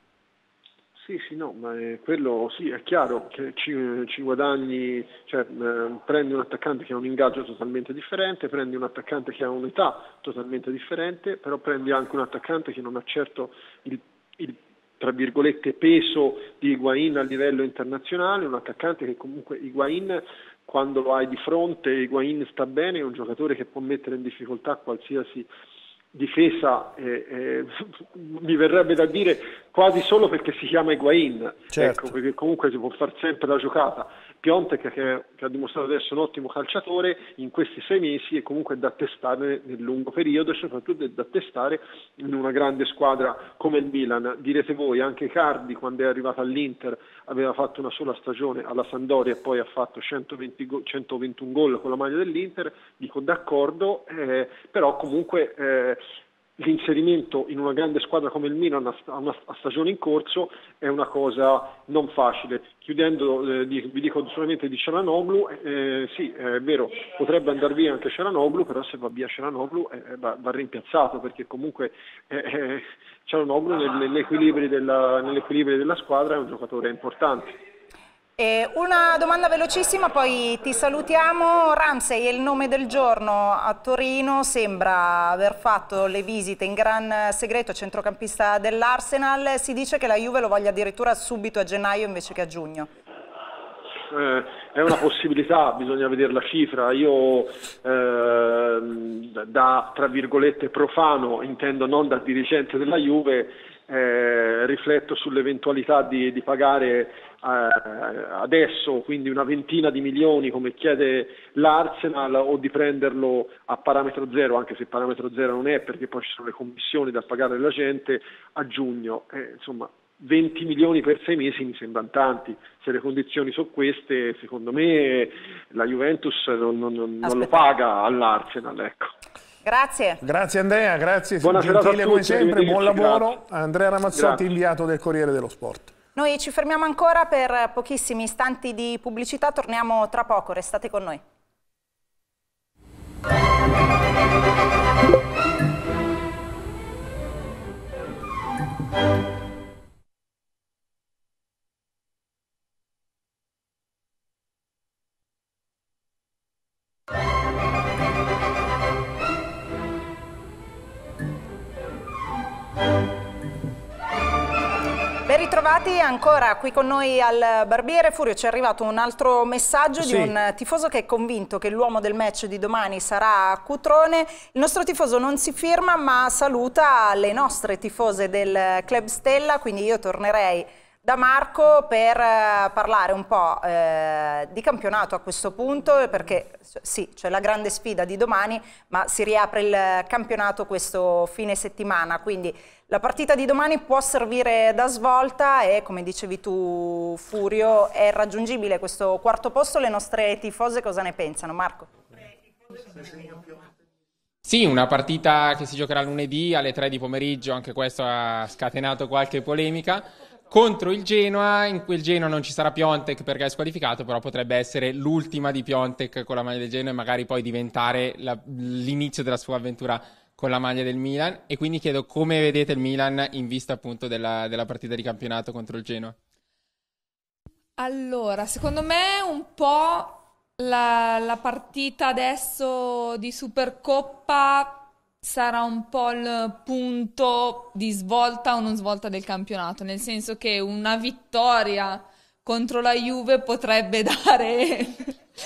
Sì, sì, no, ma eh, quello sì, è chiaro che ci, ci guadagni, cioè eh, prendi un attaccante che ha un ingaggio totalmente differente, prendi un attaccante che ha un'età totalmente differente, però prendi anche un attaccante che non ha certo il, il tra virgolette peso di Higuain a livello internazionale, un attaccante che comunque Higuain quando lo hai di fronte, Higuain sta bene, è un giocatore che può mettere in difficoltà qualsiasi difesa, eh, eh, mi verrebbe da dire quasi solo perché si chiama Higuain, ecco, certo. ecco, perché comunque si può fare sempre la giocata. Piontek che, che, ha dimostrato di essere un ottimo calciatore in questi sei mesi e comunque è da testare nel lungo periodo e soprattutto da testare in una grande squadra come il Milan. Direte voi, anche Cardi quando è arrivato all'Inter aveva fatto una sola stagione alla Sandoria e poi ha fatto 120 go- 121 gol con la maglia dell'Inter, dico d'accordo, eh, però comunque eh, l'inserimento in una grande squadra come il Milan a, una, stagione in corso è una cosa non facile. Chiudendo, eh, vi dico solamente di Cialanoglu, eh, eh sì, è vero, potrebbe andare via anche Cialanoglu, però se va via Cialanoglu eh, eh va, va, rimpiazzato perché comunque eh, eh Cialanoglu nell'equilibrio della, nell'equilibrio della squadra è un giocatore importante. E una domanda velocissima, poi ti salutiamo. Ramsey è il nome del giorno a Torino, sembra aver fatto le visite in gran segreto centrocampista dell'Arsenal. Si dice che la Juve lo voglia addirittura subito a gennaio invece che a giugno. Eh, è una possibilità, bisogna vedere la cifra. Io eh, da tra virgolette profano, intendo non da dirigente della Juve, eh, rifletto sull'eventualità di, di pagare eh, adesso, quindi una ventina di milioni come chiede l'Arsenal, o di prenderlo a parametro zero, anche se parametro zero non è perché poi ci sono le commissioni da pagare alla gente a giugno. Eh, insomma, 20 milioni per sei mesi mi sembrano tanti, se le condizioni sono queste, secondo me la Juventus non, non, non lo paga all'Arsenal. Ecco. Grazie. Grazie Andrea, grazie. Buona gentile come sempre, buon lavoro. Grazie. Andrea Ramazzotti, grazie. inviato del Corriere dello Sport. Noi ci fermiamo ancora per pochissimi istanti di pubblicità, torniamo tra poco, restate con noi. Thank you. ancora qui con noi al Barbiere. Furio, ci è arrivato un altro messaggio sì. di un tifoso che è convinto che l'uomo del match di domani sarà Cutrone. Il nostro tifoso non si firma ma saluta le nostre tifose del Club Stella, quindi io tornerei da Marco per eh, parlare un po' eh, di campionato a questo punto, perché sì, c'è la grande sfida di domani, ma si riapre il campionato questo fine settimana, quindi la partita di domani può servire da svolta e come dicevi tu Furio è raggiungibile questo quarto posto, le nostre tifose cosa ne pensano Marco? Sì, una partita che si giocherà lunedì alle 3 di pomeriggio, anche questo ha scatenato qualche polemica contro il Genoa, in quel Genoa non ci sarà Piontek perché è squalificato, però potrebbe essere l'ultima di Piontek con la maglia del Genoa e magari poi diventare la, l'inizio della sua avventura con la maglia del Milan e quindi chiedo come vedete il Milan in vista appunto della, della partita di campionato contro il Genoa. Allora, secondo me un po' la, la partita adesso di Supercoppa sarà un po' il punto di svolta o non svolta del campionato, nel senso che una vittoria contro la Juve potrebbe dare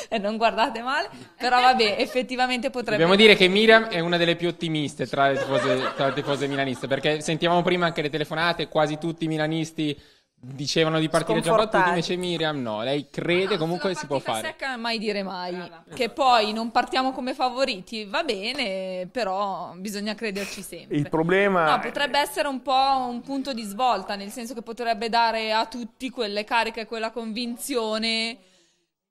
e non guardate male, però vabbè, effettivamente potrebbe Dobbiamo dire che Miriam è una delle più ottimiste tra le tifose, tra le tifose milaniste, perché sentivamo prima anche le telefonate, quasi tutti i milanisti dicevano di partire già battuti, invece Miriam no, lei crede no, ah, comunque si può fare. secca mai dire mai, Brava. che esatto. poi non partiamo come favoriti, va bene, però bisogna crederci sempre. Il problema... No, potrebbe essere un po' un punto di svolta, nel senso che potrebbe dare a tutti quelle cariche, quella convinzione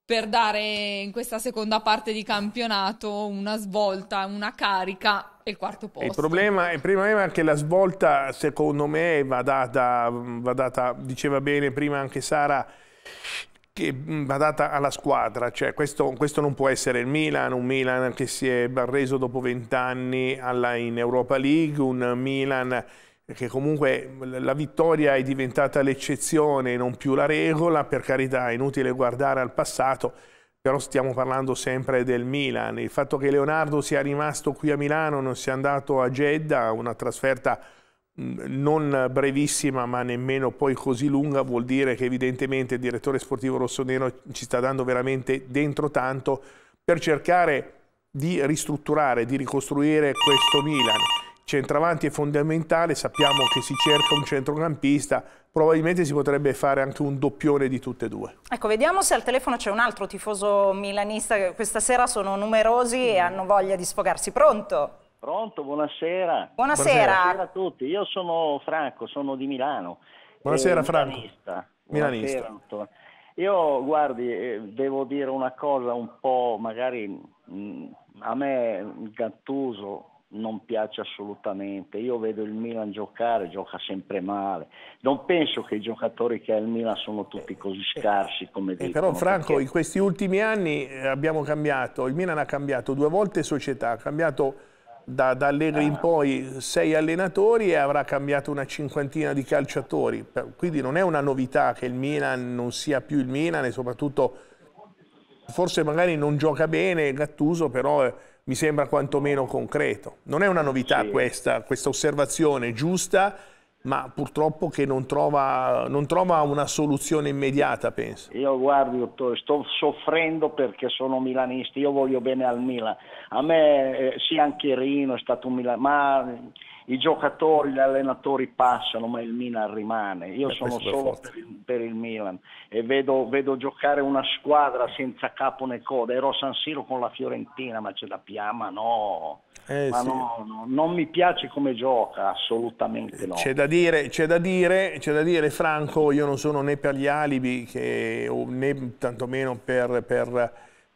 per dare in questa seconda parte di campionato una svolta, una carica e il quarto posto. Il problema, il problema è che la svolta secondo me va data, va data diceva bene prima anche Sara, che mm, va data alla squadra, cioè questo, questo, non può essere il Milan, un Milan che si è reso dopo vent'anni in Europa League, un Milan che comunque la vittoria è diventata l'eccezione, non più la regola, per carità, è inutile guardare al passato, però stiamo parlando sempre del Milan. Il fatto che Leonardo sia rimasto qui a Milano, non sia andato a Jeddah, una trasferta mm, non brevissima ma nemmeno poi così lunga vuol dire che evidentemente il direttore sportivo rossonero ci sta dando veramente dentro tanto per cercare di ristrutturare, di ricostruire questo Milan centravanti è fondamentale, sappiamo che si cerca un centrocampista, probabilmente si potrebbe fare anche un doppione di tutte e due. Ecco, vediamo se al telefono c'è un altro tifoso milanista, questa sera sono numerosi e hanno voglia di sfogarsi. Pronto? Pronto, buonasera. Buonasera. Buonasera a tutti, io sono Franco, sono di Milano. Buonasera eh, Franco. Milanista. Milanista. Buonasera, io, guardi, eh, devo dire una cosa un po', magari mh, mm, a me mm, Gattuso non piace assolutamente. Io vedo il Milan giocare, gioca sempre male. Non penso che i giocatori che ha il Milan sono tutti eh, così eh, scarsi come eh, dicono. Però Franco, perché... in questi ultimi anni eh, abbiamo cambiato, il Milan ha cambiato due volte società, ha cambiato da, da Allegri in ah. poi sei allenatori e avrà cambiato una cinquantina di calciatori. Quindi non è una novità che il Milan non sia più il Milan e soprattutto forse magari non gioca bene Gattuso, però mi sembra quantomeno concreto. Non è una novità sì. questa, questa osservazione giusta, ma purtroppo che non trova, non trova, una soluzione immediata, penso. Io guardi, dottore, sto soffrendo perché sono milanista, io voglio bene al Milan. A me eh, sì anche Rino è stato un Milan, ma i giocatori, gli allenatori passano, ma il Milan rimane. Io e eh, sono solo per il, per il, Milan e vedo, vedo, giocare una squadra senza capo né coda. Ero San Siro con la Fiorentina, ma ce la Piama no. Eh, ma sì. no, no, non mi piace come gioca, assolutamente no. C'è da, dire, c'è, da dire, c'è da dire, Franco, io non sono né per gli alibi che, né tantomeno per, per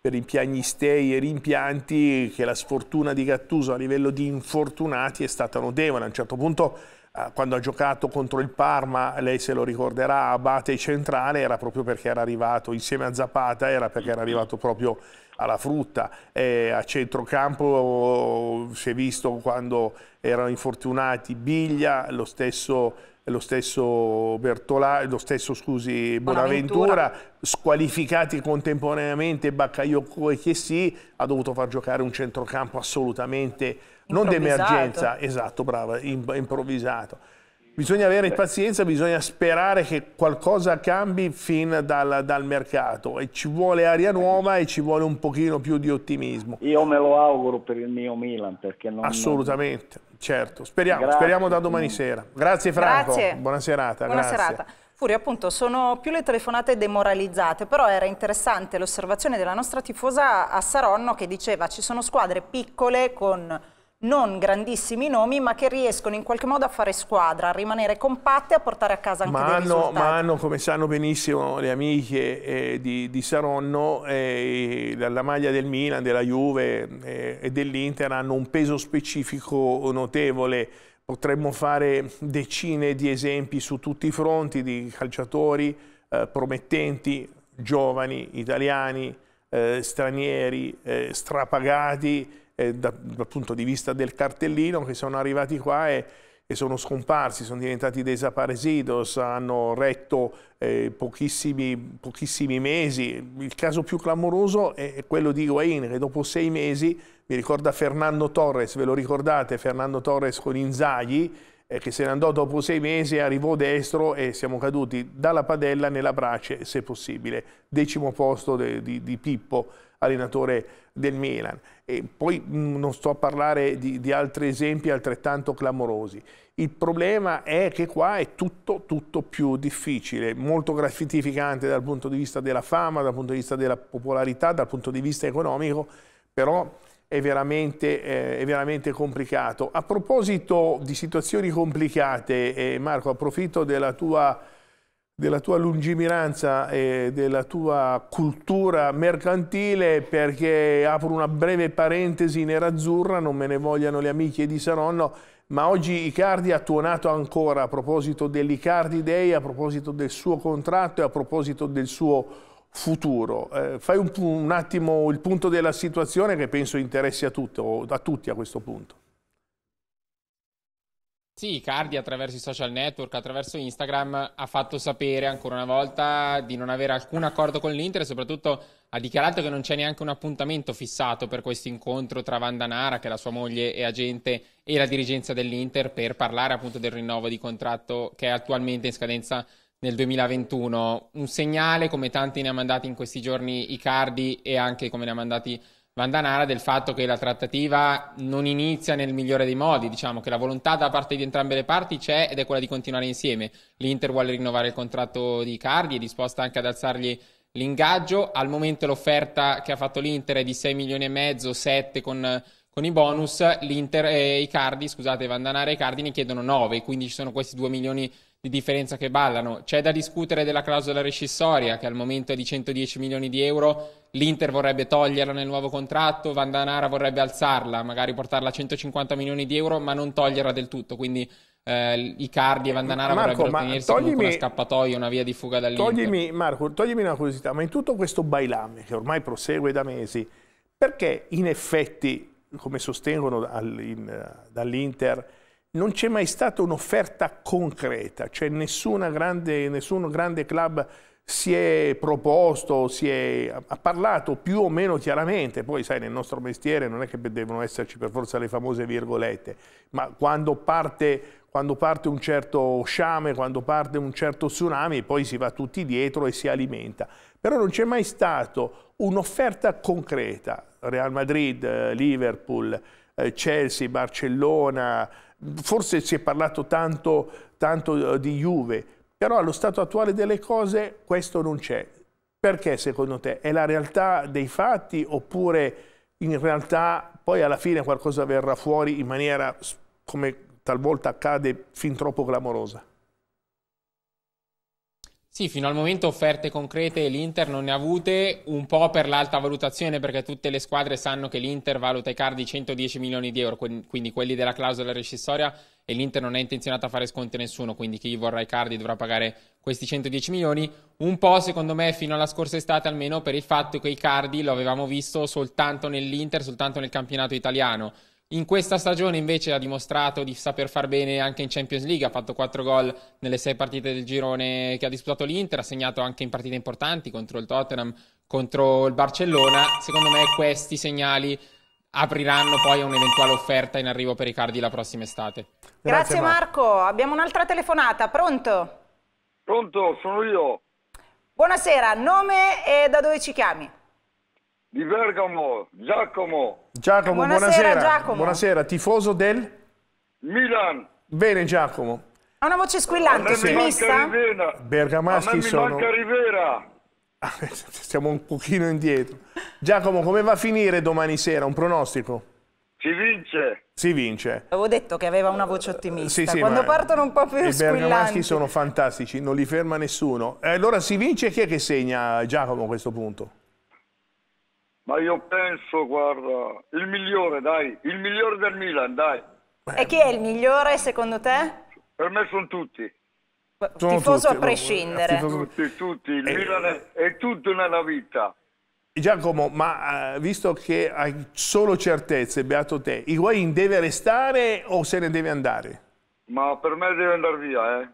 per impiagnistei e rimpianti che la sfortuna di Gattuso a livello di infortunati è stata notevole. A un certo punto eh, quando ha giocato contro il Parma, lei se lo ricorderà, Abate centrale era proprio perché era arrivato insieme a Zapata, era perché era arrivato proprio alla frutta. Eh, a centrocampo eh, si è visto quando erano infortunati Biglia, lo stesso lo stesso, Bertola, lo stesso scusi, Bonaventura, Bonaventura, squalificati contemporaneamente Baccaiocco e Chessi ha dovuto far giocare un centrocampo assolutamente non d'emergenza, esatto, brava, improvvisato. Bisogna avere pazienza, bisogna sperare che qualcosa cambi fin dal, dal, mercato e ci vuole aria nuova e ci vuole un pochino più di ottimismo. Io me lo auguro per il mio Milan perché non... Assolutamente, certo. Speriamo, grazie. speriamo da domani mm. sera. Grazie Franco, grazie. buona serata. Buona grazie. serata. Furio, appunto, sono più le telefonate demoralizzate, però era interessante l'osservazione della nostra tifosa a Saronno che diceva ci sono squadre piccole con non grandissimi nomi, ma che riescono in qualche modo a fare squadra, a rimanere compatte e a portare a casa anche ma dei hanno, risultati. Ma hanno, come sanno benissimo le amiche eh, di, di, Saronno, eh, la, maglia del Milan, della Juve eh, e dell'Inter hanno un peso specifico notevole. Potremmo fare decine di esempi su tutti i fronti di calciatori eh, promettenti, giovani, italiani, eh, stranieri, eh, strapagati, eh, da, dal punto di vista del cartellino che sono arrivati qua e, e sono scomparsi, sono diventati desaparecidos, hanno retto eh, pochissimi, pochissimi, mesi. Il caso più clamoroso è, quello di Higuain che dopo sei mesi, mi ricorda Fernando Torres, ve lo ricordate, Fernando Torres con Inzaghi, eh, che se ne andò dopo sei mesi, arrivò destro e siamo caduti dalla padella nella brace, se possibile. Decimo posto de, di, di Pippo allenatore del Milan. E poi mm, non sto a parlare di, di altri esempi altrettanto clamorosi. Il problema è che qua è tutto, tutto più difficile, molto gratificante dal punto di vista della fama, dal punto di vista della popolarità, dal punto di vista economico, però è veramente, eh, è veramente, complicato. A proposito di situazioni complicate, eh, Marco, approfitto della tua della tua lungimiranza e della tua cultura mercantile perché apro una breve parentesi nerazzurra, non me ne vogliano le amiche di Saronno, ma oggi Icardi ha tuonato ancora a proposito dell'Icardi Day, a proposito del suo contratto e a proposito del suo futuro. Eh, fai un, un, attimo il punto della situazione che penso interessi a, tutto, a tutti a questo punto. Sì, Cardi attraverso i social network, attraverso Instagram, ha fatto sapere ancora una volta di non avere alcun accordo con l'Inter e soprattutto ha dichiarato che non c'è neanche un appuntamento fissato per questo incontro tra Vandanara, che è la sua moglie e agente, e la dirigenza dell'Inter per parlare appunto del rinnovo di contratto che è attualmente in scadenza nel 2021. Un segnale come tanti ne ha mandati in questi giorni Icardi e anche come ne ha mandati Vandanara del fatto che la trattativa non inizia nel migliore dei modi, diciamo che la volontà da parte di entrambe le parti c'è ed è quella di continuare insieme. L'Inter vuole rinnovare il contratto di Cardi, è disposta anche ad alzargli l'ingaggio, al momento l'offerta che ha fatto l'Inter è di 6 milioni e mezzo, 7 con, con i bonus, l'Inter e eh, Icardi, scusate Vandanara e Cardi ne chiedono 9, quindi ci sono questi 2 milioni di differenza che ballano. C'è da discutere della clausola rescissoria che al momento è di 110 milioni di euro, l'Inter vorrebbe toglierla nel nuovo contratto, Vandanara vorrebbe alzarla, magari portarla a 150 milioni di euro, ma non toglierla del tutto, quindi eh, Icardi e Vandanara Marco, vorrebbero tenersi toglimi, una scappatoia, una via di fuga dall'Inter. Toglimi, Marco, toglimi una curiosità, ma in tutto questo bailame che ormai prosegue da mesi, perché in effetti, come sostengono dall'Inter, non c'è mai stata un'offerta concreta, cioè grande, nessun grande club si è proposto, si è, ha parlato più o meno chiaramente, poi sai nel nostro mestiere non è che devono esserci per forza le famose virgolette, ma quando parte, quando parte un certo sciame, quando parte un certo tsunami, poi si va tutti dietro e si alimenta. Però non c'è mai stata un'offerta concreta, Real Madrid, eh, Liverpool, eh, Chelsea, Barcellona, forse si è parlato tanto, tanto eh, di Juve, però allo stato attuale delle cose questo non c'è. Perché secondo te? È la realtà dei fatti oppure in realtà poi alla fine qualcosa verrà fuori in maniera, come talvolta accade, fin troppo clamorosa? Sì, fino al momento offerte concrete l'Inter non ne ha avute, un po' per l'alta valutazione perché tutte le squadre sanno che l'Inter valuta i cardi 110 milioni di euro, quindi quelli della clausola recessoria, e l'Inter non è intenzionata a fare sconti a nessuno, quindi chi vorrà i cardi dovrà pagare questi 110 milioni, un po' secondo me fino alla scorsa estate almeno per il fatto che i cardi lo avevamo visto soltanto nell'Inter, soltanto nel campionato italiano in questa stagione invece ha dimostrato di saper far bene anche in Champions League, ha fatto 4 gol nelle 6 partite del girone che ha disputato l'Inter, ha segnato anche in partite importanti contro il Tottenham, contro il Barcellona. Secondo me questi segnali apriranno poi a un'eventuale offerta in arrivo per i Cardi la prossima estate. Grazie, Grazie Marco. Marco, abbiamo un'altra telefonata, pronto? Pronto, sono io. Buonasera, nome e da dove ci chiami? di Bergamo, Giacomo. Giacomo, buonasera. buonasera. Giacomo. Buonasera, tifoso del? Milan. Bene Giacomo. Ha una voce squillante, ottimista? Bergamaschi sono... manca Rivera. Ah, stiamo un pochino indietro. Giacomo, come va a finire domani sera? Un pronostico? Si vince. Si vince. Avevo detto che aveva una voce eh, ottimista. Sì, sì, Quando partono un po' più I bergamaschi sono fantastici, non li ferma nessuno. allora si vince chi è che segna Giacomo a questo punto? Ma io penso, guarda, il migliore, dai, il migliore del Milan, dai. E chi è il migliore secondo te? Per me sono tutti. Sono tifoso tutti, a prescindere. Tutti, tutti, il eh. Milan è, è tutto nella vita. Giacomo, ma eh, visto che hai solo certezze, beato te, Higuain deve restare o se ne deve andare? Ma per me deve andare via, eh.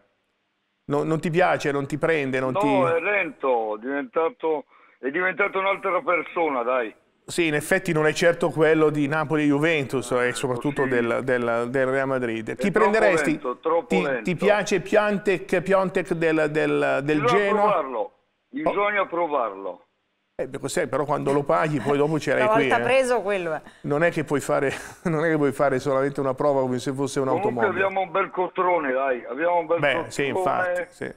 No, non ti piace, non ti prende, non no, ti... è lento, è diventato è diventata un'altra persona, dai. Sì, in effetti non è certo quello di Napoli-Juventus eh, e soprattutto sì. del, del, del, Real Madrid. È Chi prenderesti? Lento, ti, ti, piace Piantec, Piontek del, del, del Bisogna Provarlo. Bisogna oh. provarlo. Eh, sei, però quando lo paghi poi dopo ce l'hai qui. Una volta eh. preso quello. È. Non, è fare, non è, che puoi fare, solamente una prova come se fosse un'automobile. Comunque abbiamo un bel cotrone, dai. Abbiamo un bel Beh, cotrone. Sì, infatti. Sì.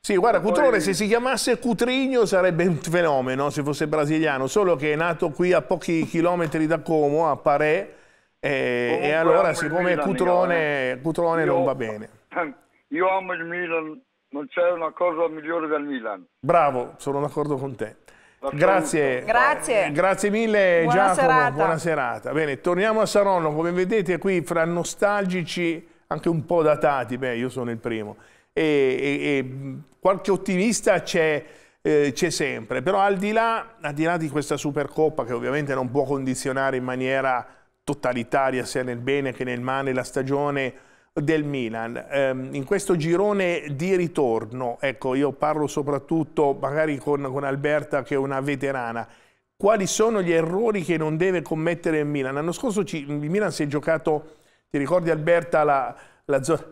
Sì, guarda, Cutrone se si chiamasse Cutrigno sarebbe un fenomeno se fosse brasiliano, solo che è nato qui a pochi chilometri da Como, a Parè, e, e allora siccome Cutrone, eh. Cutrone io, non va bene. Io amo il Milan, non c'è una cosa migliore del Milan. Bravo, sono d'accordo con te. Grazie. Grazie. Grazie mille buona Giacomo, serata. buona serata. Bene, torniamo a Saronno, come vedete qui fra nostalgici, anche un po' datati, beh io sono il primo e, e qualche ottimista c'è eh, sempre. Però al di, là, al di là di questa Supercoppa, che ovviamente non può condizionare in maniera totalitaria sia nel bene che nel male la stagione del Milan. Ehm, in questo girone di ritorno, ecco, io parlo soprattutto magari con, con, Alberta che è una veterana, quali sono gli errori che non deve commettere il Milan? L'anno scorso ci, il Milan si è giocato, ti ricordi Alberta, la, la zona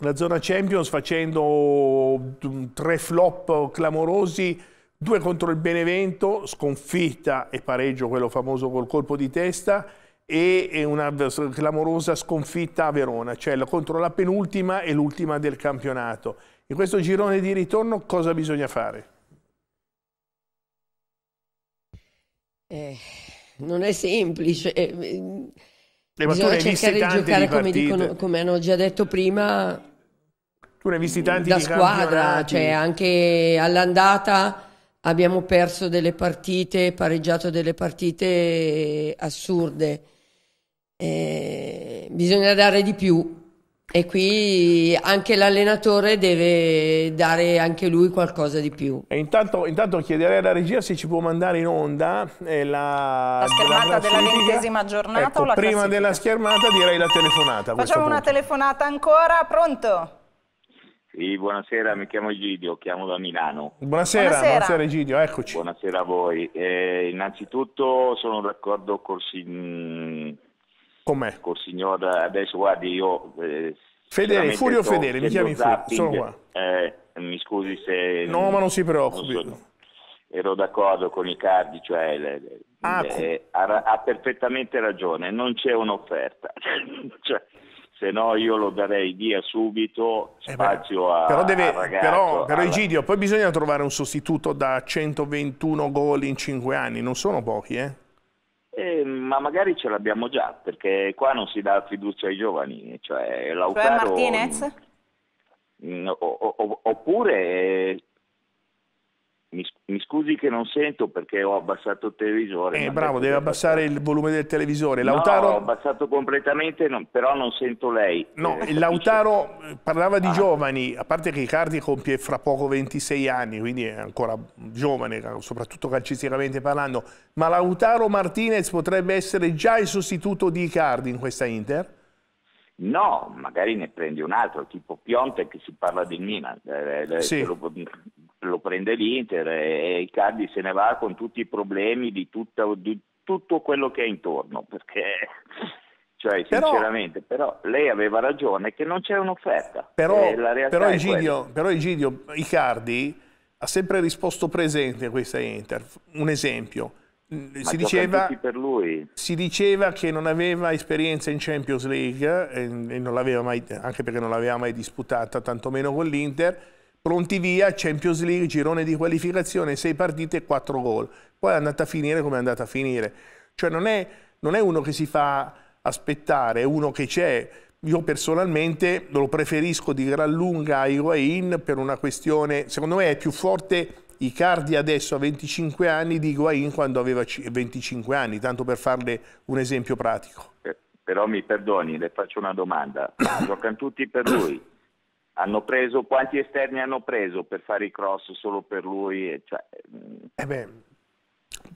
la zona Champions facendo mm, tre flop clamorosi, due contro il Benevento, sconfitta e pareggio, quello famoso col colpo di testa, e una clamorosa sconfitta a Verona, cioè contro la penultima e l'ultima del campionato. In questo girone di ritorno cosa bisogna fare? Eh, non è semplice eh, le Bisogna mature cercare di giocare di come, dicono, come, hanno già detto prima tu ne visti tanti da squadra, cioè anche all'andata abbiamo perso delle partite, pareggiato delle partite assurde. Eh, bisogna dare di più, e qui anche l'allenatore deve dare anche lui qualcosa di più. E intanto, intanto chiederei alla regia se ci può mandare in onda eh, la, la, schermata della, della ventesima giornata ecco, o la prima della schermata direi la telefonata. Facciamo una telefonata ancora, pronto? Sì, buonasera, mi chiamo Egidio, chiamo da Milano. Buonasera, buonasera, buonasera Egidio, eccoci. Buonasera a voi. Eh, innanzitutto sono d'accordo con... Com'è? Col signor, eh, adesso guardi, io... Eh, Fedele, Furio so, Fedele, mi chiami Furio, sono qua. Eh, mi scusi se... No, ma non si preoccupi. Non so, ero d'accordo con Icardi, cioè... Le, le, ah, le, eh, ha, ha, perfettamente ragione, non c'è un'offerta. cioè, se no io lo darei via subito, spazio eh beh, a, però deve, a ragazzo, Però, però alla... Egidio, poi bisogna trovare un sostituto da 121 gol in 5 anni, non sono pochi, eh? Eh, ma magari ce l'abbiamo già, perché qua non si dà fiducia ai giovani. Cioè, Lautaro, cioè Martinez? Mh, mm, o, o, oppure mi, scusi che non sento perché ho abbassato il televisore. Eh, bravo, deve abbassare il volume del televisore. Lautaro... No, ho abbassato completamente, non, però non sento lei. No, eh, Lautaro eh, parlava di ah. giovani, a parte che Icardi compie fra poco 26 anni, quindi è ancora giovane, soprattutto calcisticamente parlando, ma Lautaro Martinez potrebbe essere già il sostituto di Icardi in questa Inter? No, magari ne prendi un altro, tipo Pionte che si parla di Milan, eh, eh sì lo prende l'Inter e Icardi se ne va con tutti i problemi di, tutta, di tutto quello che è intorno, perché cioè, sinceramente, però, però lei aveva ragione che non c'è un'offerta. Però, eh, però, Egidio, però Egidio Icardi ha sempre risposto presente a questa Inter. Un esempio. Mm, si diceva, si diceva, che non aveva esperienza in Champions League, eh, e, e mai, anche perché non l'aveva mai disputata, tantomeno con l'Inter pronti via, Champions League, girone di qualificazione, sei partite e quattro gol. Poi è andata a finire come è andata a finire. Cioè non è, non è uno che si fa aspettare, è uno che c'è. Io personalmente lo preferisco di gran lunga a Higuain per una questione, secondo me è più forte Icardi adesso a 25 anni di Higuain quando aveva 25 anni, tanto per farle un esempio pratico. Eh, però mi perdoni, le faccio una domanda. Giocano tutti per lui hanno preso, quanti esterni hanno preso per fare i cross solo per lui? Cioè... Eh beh,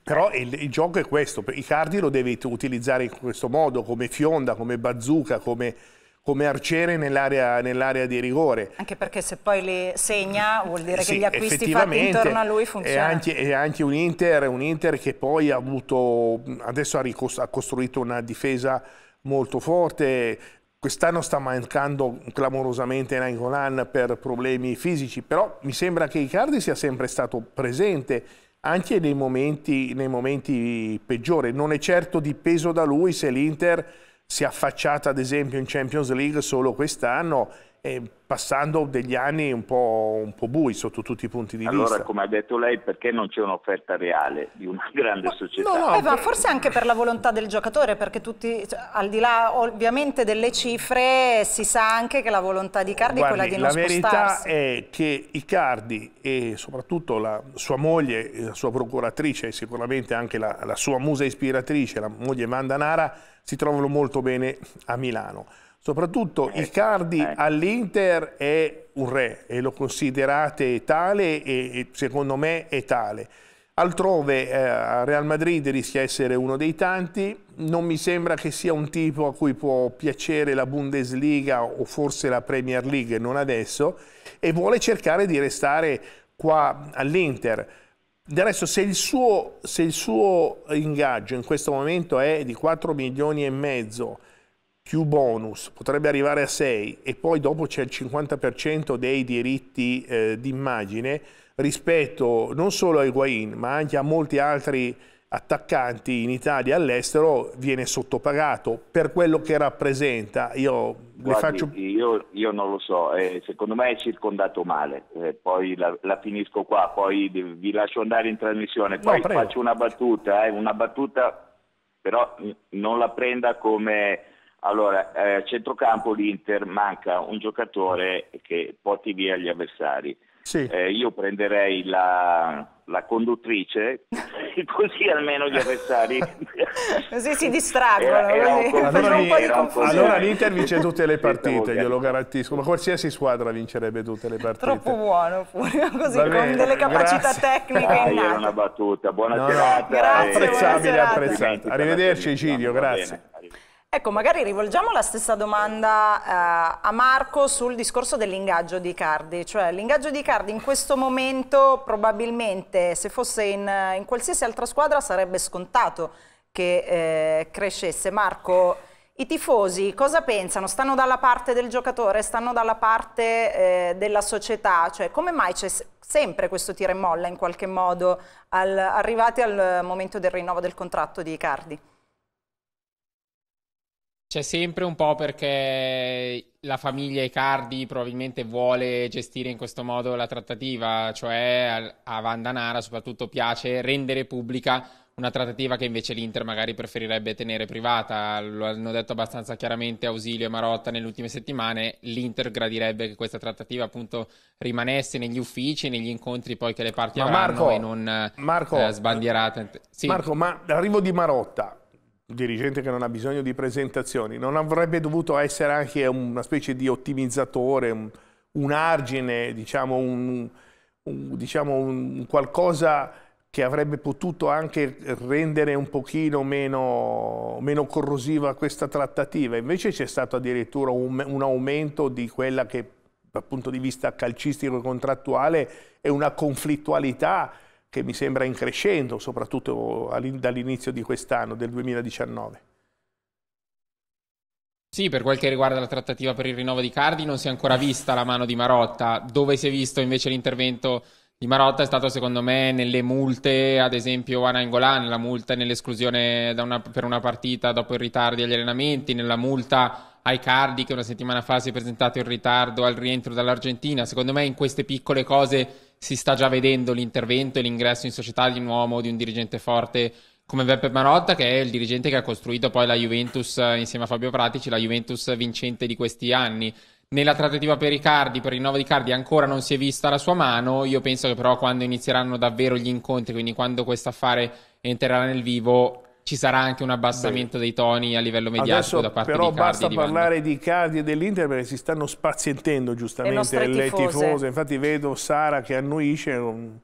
però il, il, gioco è questo, i cardi lo devi utilizzare in questo modo, come fionda, come bazooka, come, come arciere nell'area, nell di rigore. Anche perché se poi le segna vuol dire sì, che gli acquisti fatti intorno a lui funzionano. E anche, è anche un, Inter, un, Inter, che poi ha avuto, adesso ha, ha costruito una difesa molto forte, Quest'anno sta mancando clamorosamente Nangolan per problemi fisici, però mi sembra che Icardi sia sempre stato presente anche nei momenti, nei momenti peggiori. Non è certo di peso da lui se l'Inter si è affacciata ad esempio in Champions League solo quest'anno, eh, passando degli anni un po', un po bui sotto tutti i punti di allora, vista. Allora, come ha detto lei, perché non c'è un'offerta reale di una grande ma, società? No, no, eh, ma forse anche per la volontà del giocatore, perché tutti, cioè, al di là ovviamente delle cifre, si sa anche che la volontà di Cardi Guardi, è quella di non spostarsi. La verità è che Icardi e soprattutto la sua moglie, la sua procuratrice e sicuramente anche la, la sua musa ispiratrice, la moglie Mandanara, si trovano molto bene a Milano. Soprattutto ecco, eh, Icardi ecco. Eh. all'Inter è un re e lo considerate tale e, e secondo me è tale. Altrove eh, a Real Madrid rischia essere uno dei tanti, non mi sembra che sia un tipo a cui può piacere la Bundesliga o forse la Premier League, non adesso, e vuole cercare di restare qua all'Inter. Del resto se il, suo, se il suo ingaggio in questo momento è di 4 milioni e mezzo, più bonus, potrebbe arrivare a 6 e poi dopo c'è il 50% dei diritti eh, d'immagine rispetto non solo a Higuain ma anche a molti altri attaccanti in Italia e all'estero viene sottopagato per quello che rappresenta. Io, Guardi, faccio... io, io non lo so, eh, secondo me è circondato male, eh, poi la, la, finisco qua, poi vi lascio andare in trasmissione, poi no, faccio una battuta, eh, una battuta però non la prenda come allora, eh, centrocampo l'Inter manca un giocatore che porti via gli avversari. Sì. Eh, io prenderei la, la conduttrice, così almeno gli avversari. così si distraggono. Allora, allora l'Inter vince tutte le partite, glielo garantisco. Ma qualsiasi squadra vincerebbe tutte le partite. Troppo buono, pure così, bene, con delle capacità grazie. tecniche ah, Era una battuta, buona no, serata. No. Grazie, apprezzabile, apprezzabile. Arrivederci Cidio, grazie. Ecco, magari rivolgiamo la stessa domanda eh, a Marco sul discorso dell'ingaggio di Cardi, cioè l'ingaggio di Cardi in questo momento probabilmente se fosse in, in qualsiasi altra squadra sarebbe scontato che eh, crescesse. Marco, i tifosi cosa pensano? Stanno dalla parte del giocatore, stanno dalla parte eh, della società? Cioè, come mai c'è sempre questo tira e molla in qualche modo al, arrivati al momento del rinnovo del contratto di Cardi? C'è sempre un po' perché la famiglia Icardi probabilmente vuole gestire in questo modo la trattativa, cioè a Vandanara soprattutto piace rendere pubblica una trattativa che invece l'Inter magari preferirebbe tenere privata. Lo hanno detto abbastanza chiaramente Ausilio e Marotta nelle ultime settimane, l'Inter gradirebbe che questa trattativa appunto rimanesse negli uffici, negli incontri poi che le parti ma avranno Marco, e non Marco, eh, sbandierata. Sì. Marco, ma l'arrivo di Marotta dirigente che non ha bisogno di presentazioni, non avrebbe dovuto essere anche una specie di ottimizzatore, un, un argine, diciamo un, un, diciamo un, qualcosa che avrebbe potuto anche rendere un pochino meno, meno corrosiva questa trattativa. Invece c'è stato addirittura un, aumento di quella che dal punto di vista calcistico e contrattuale è una conflittualità che mi sembra in crescendo, soprattutto dall'inizio di quest'anno, del 2019. Sì, per quel che riguarda la trattativa per il rinnovo di Cardi non si è ancora vista la mano di Marotta, dove si è visto invece l'intervento di Marotta è stato secondo me nelle multe, ad esempio a Nangolan, la multa nell'esclusione una, per una partita dopo il ritardo agli allenamenti, nella multa ai Cardi che una settimana fa si è presentato in ritardo al rientro dall'Argentina, secondo me in queste piccole cose si sta già vedendo l'intervento e l'ingresso in società di un uomo, di un dirigente forte come Beppe Marotta, che è il dirigente che ha costruito poi la Juventus eh, insieme a Fabio Pratici, la Juventus vincente di questi anni. Nella trattativa per Icardi, per il rinnovo di Icardi, ancora non si è vista la sua mano. Io penso che però quando inizieranno davvero gli incontri, quindi quando questo affare entrerà nel vivo, ci sarà anche un abbassamento Beh. dei toni a livello mediatico Adesso, da parte però di Però basta di parlare di Cardi e dell'Inter perché si stanno spazientendo giustamente le, le tifose. tifose. Infatti vedo Sara che annuisce con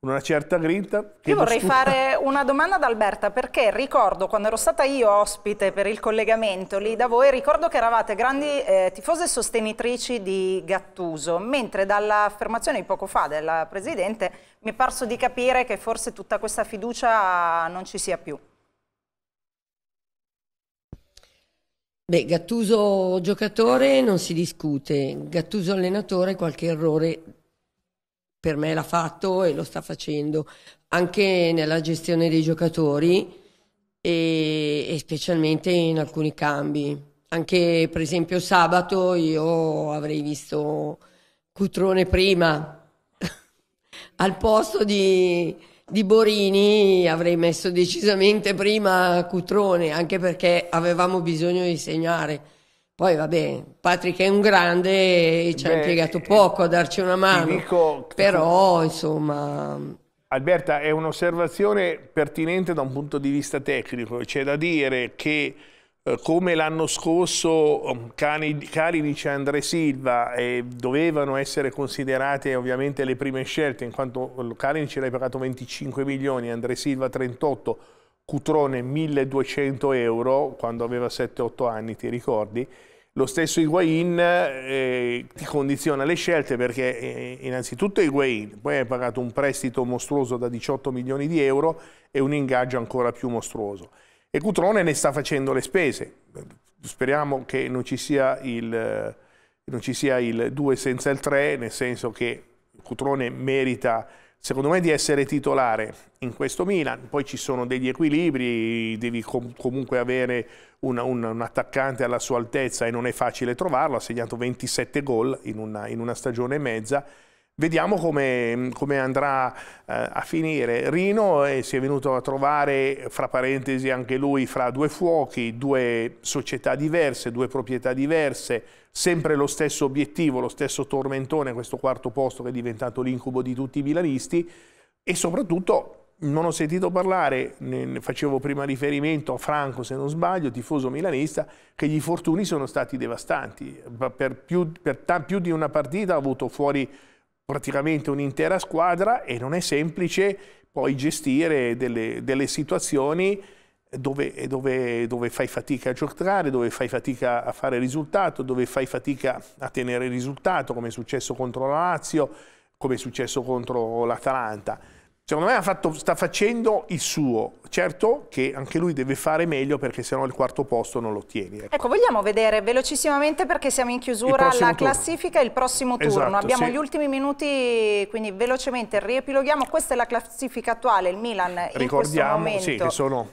una certa grinta. Io vorrei stufa. fare una domanda ad Alberta perché ricordo quando ero stata io ospite per il collegamento lì da voi, ricordo che eravate grandi eh, tifose sostenitrici di Gattuso, mentre dall'affermazione di poco fa della Presidente mi è parso di capire che forse tutta questa fiducia non ci sia più. Beh, Gattuso giocatore non si discute, Gattuso allenatore qualche errore per me l'ha fatto e lo sta facendo anche nella gestione dei giocatori e, e specialmente in alcuni cambi. Anche per esempio sabato io avrei visto Cutrone prima al posto di, di Borini avrei messo decisamente prima Cutrone, anche perché avevamo bisogno di segnare. Poi vabbè, Patrick è un grande e ci Beh, ha impiegato eh, poco a darci una mano. Dico, Però, insomma... Alberta, è un'osservazione pertinente da un punto di vista tecnico. C'è da dire che eh, come l'anno scorso mm, Kalinic e Andre Silva eh, dovevano essere considerate ovviamente le prime scelte, in quanto eh, Kalinic l'hai pagato 25 milioni, Andre Silva 38, Cutrone 1200 euro quando aveva 7-8 anni, ti ricordi? Lo stesso Higuain eh, ti condiziona le scelte perché eh, innanzitutto Higuain, poi hai pagato un prestito mostruoso da 18 milioni di euro e un ingaggio ancora più mostruoso. E Cutrone ne sta facendo le spese. Speriamo che non ci sia il, non ci sia il 2 senza il 3, nel senso che Cutrone merita secondo me di essere titolare in questo Milan, poi ci sono degli equilibri, devi com comunque avere un, un, un, attaccante alla sua altezza e non è facile trovarlo, ha segnato 27 gol in una, in una stagione e mezza, Vediamo come, come andrà eh, a finire. Rino eh, si è venuto a trovare, fra parentesi anche lui, fra due fuochi, due società diverse, due proprietà diverse, sempre lo stesso obiettivo, lo stesso tormentone, questo quarto posto che è diventato l'incubo di tutti i milanisti e soprattutto non ho sentito parlare, ne facevo prima riferimento a Franco se non sbaglio, tifoso milanista, che gli infortuni sono stati devastanti. Per più, per più di una partita ha avuto fuori praticamente un'intera squadra e non è semplice poi gestire delle, delle situazioni dove, dove, dove, fai fatica a giocare, dove fai fatica a fare risultato, dove fai fatica a tenere risultato, come è successo contro la Lazio, come è successo contro l'Atalanta. Secondo me fatto, sta facendo il suo, certo che anche lui deve fare meglio perché sennò il quarto posto non lo ottieni. Ecco. ecco, vogliamo vedere velocissimamente perché siamo in chiusura alla turno. classifica il prossimo turno. Esatto, Abbiamo sì. gli ultimi minuti, quindi velocemente riepiloghiamo. Questa è la classifica attuale, il Milan Ricordiamo, in sì, che sono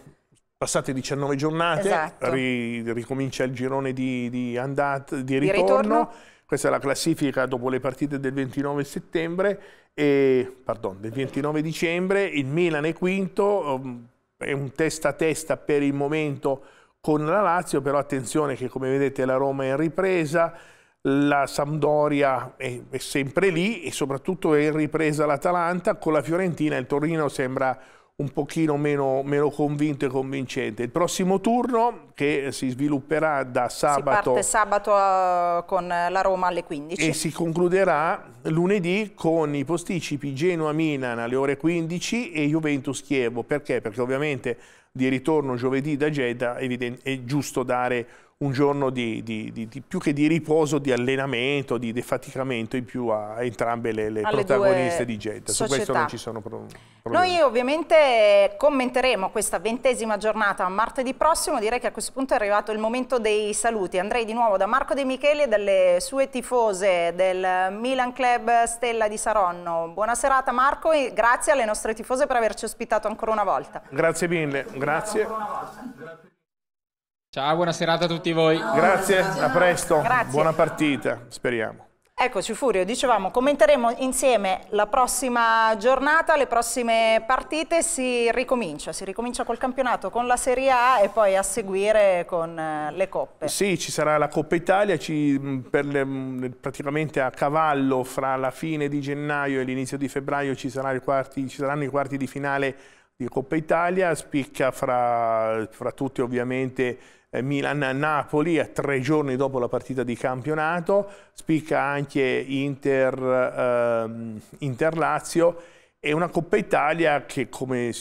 passate 19 giornate, esatto. ri, ricomincia il girone di, di, andata, di di ritorno. Questa è la classifica dopo le partite del 29 settembre e, pardon, del 29 dicembre, il Milan è quinto, ehm, è un testa a testa per il momento con la Lazio, però attenzione che come vedete la Roma è in ripresa, la Sampdoria è, è sempre lì e soprattutto è in ripresa l'Atalanta, con la Fiorentina il Torino sembra un pochino meno, meno, convinto e convincente. Il prossimo turno che si svilupperà da sabato... Si parte sabato eh, con la Roma alle 15. E si concluderà lunedì con i posticipi Genoa-Milan alle ore 15 e Juventus-Chievo. Perché? Perché ovviamente di ritorno giovedì da Jeddah è giusto dare un giorno di, di, di, più che di riposo, di allenamento, di defaticamento in più a, entrambe le, le protagoniste di Jeddah. Su questo non ci sono problemi. Noi ovviamente commenteremo questa ventesima giornata martedì prossimo, direi che a questo punto è arrivato il momento dei saluti. Andrei di nuovo da Marco De Micheli e dalle sue tifose del Milan Club Stella di Saronno. Buona serata Marco e grazie alle nostre tifose per averci ospitato ancora una volta. Grazie mille, grazie. Ciao, buona serata a tutti voi. Grazie, a presto. Grazie. Buona partita, speriamo. Eccoci Furio, dicevamo commenteremo insieme la prossima giornata, le prossime partite, si ricomincia, si ricomincia col campionato, con la Serie A e poi a seguire con eh, le coppe. Sì, ci sarà la Coppa Italia ci, mm, mm, le, praticamente a cavallo fra la fine di gennaio e l'inizio di febbraio ci, quarti, ci, saranno i quarti di finale di Coppa Italia, spicca fra, fra tutti ovviamente eh, Milan-Napoli a tre giorni dopo la partita di campionato, spicca anche ehm, Inter-Lazio ehm, Inter e una Coppa Italia che come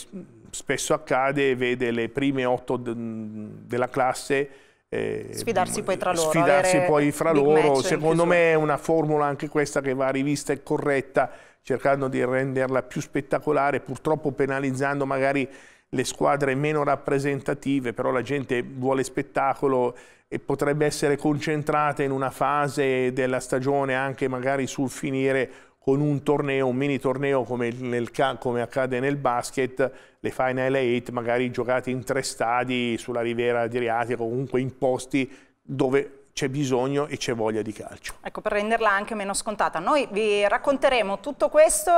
spesso accade vede le prime otto della classe eh, sfidarsi poi tra loro, sfidarsi poi fra loro. secondo me è una formula anche questa che va rivista e corretta cercando di renderla più spettacolare purtroppo penalizzando magari le squadre meno rappresentative, però la gente vuole spettacolo e potrebbe essere concentrata in una fase della stagione anche magari sul finire con un torneo, un mini torneo come, nel, come accade nel basket, le Final 8 magari giocate in tre stadi sulla riviera adriatica, comunque in posti dove c'è bisogno e c'è voglia di calcio. Ecco, per renderla anche meno scontata. Noi vi racconteremo tutto questo,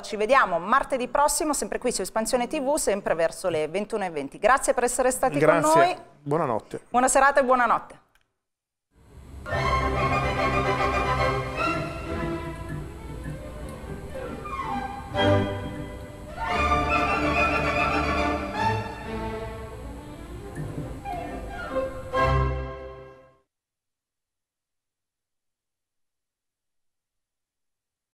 ci vediamo martedì prossimo, sempre qui su Espansione TV, sempre verso le 21.20. Grazie per essere stati Grazie. con noi. Buonanotte. Buona serata e buonanotte. thank you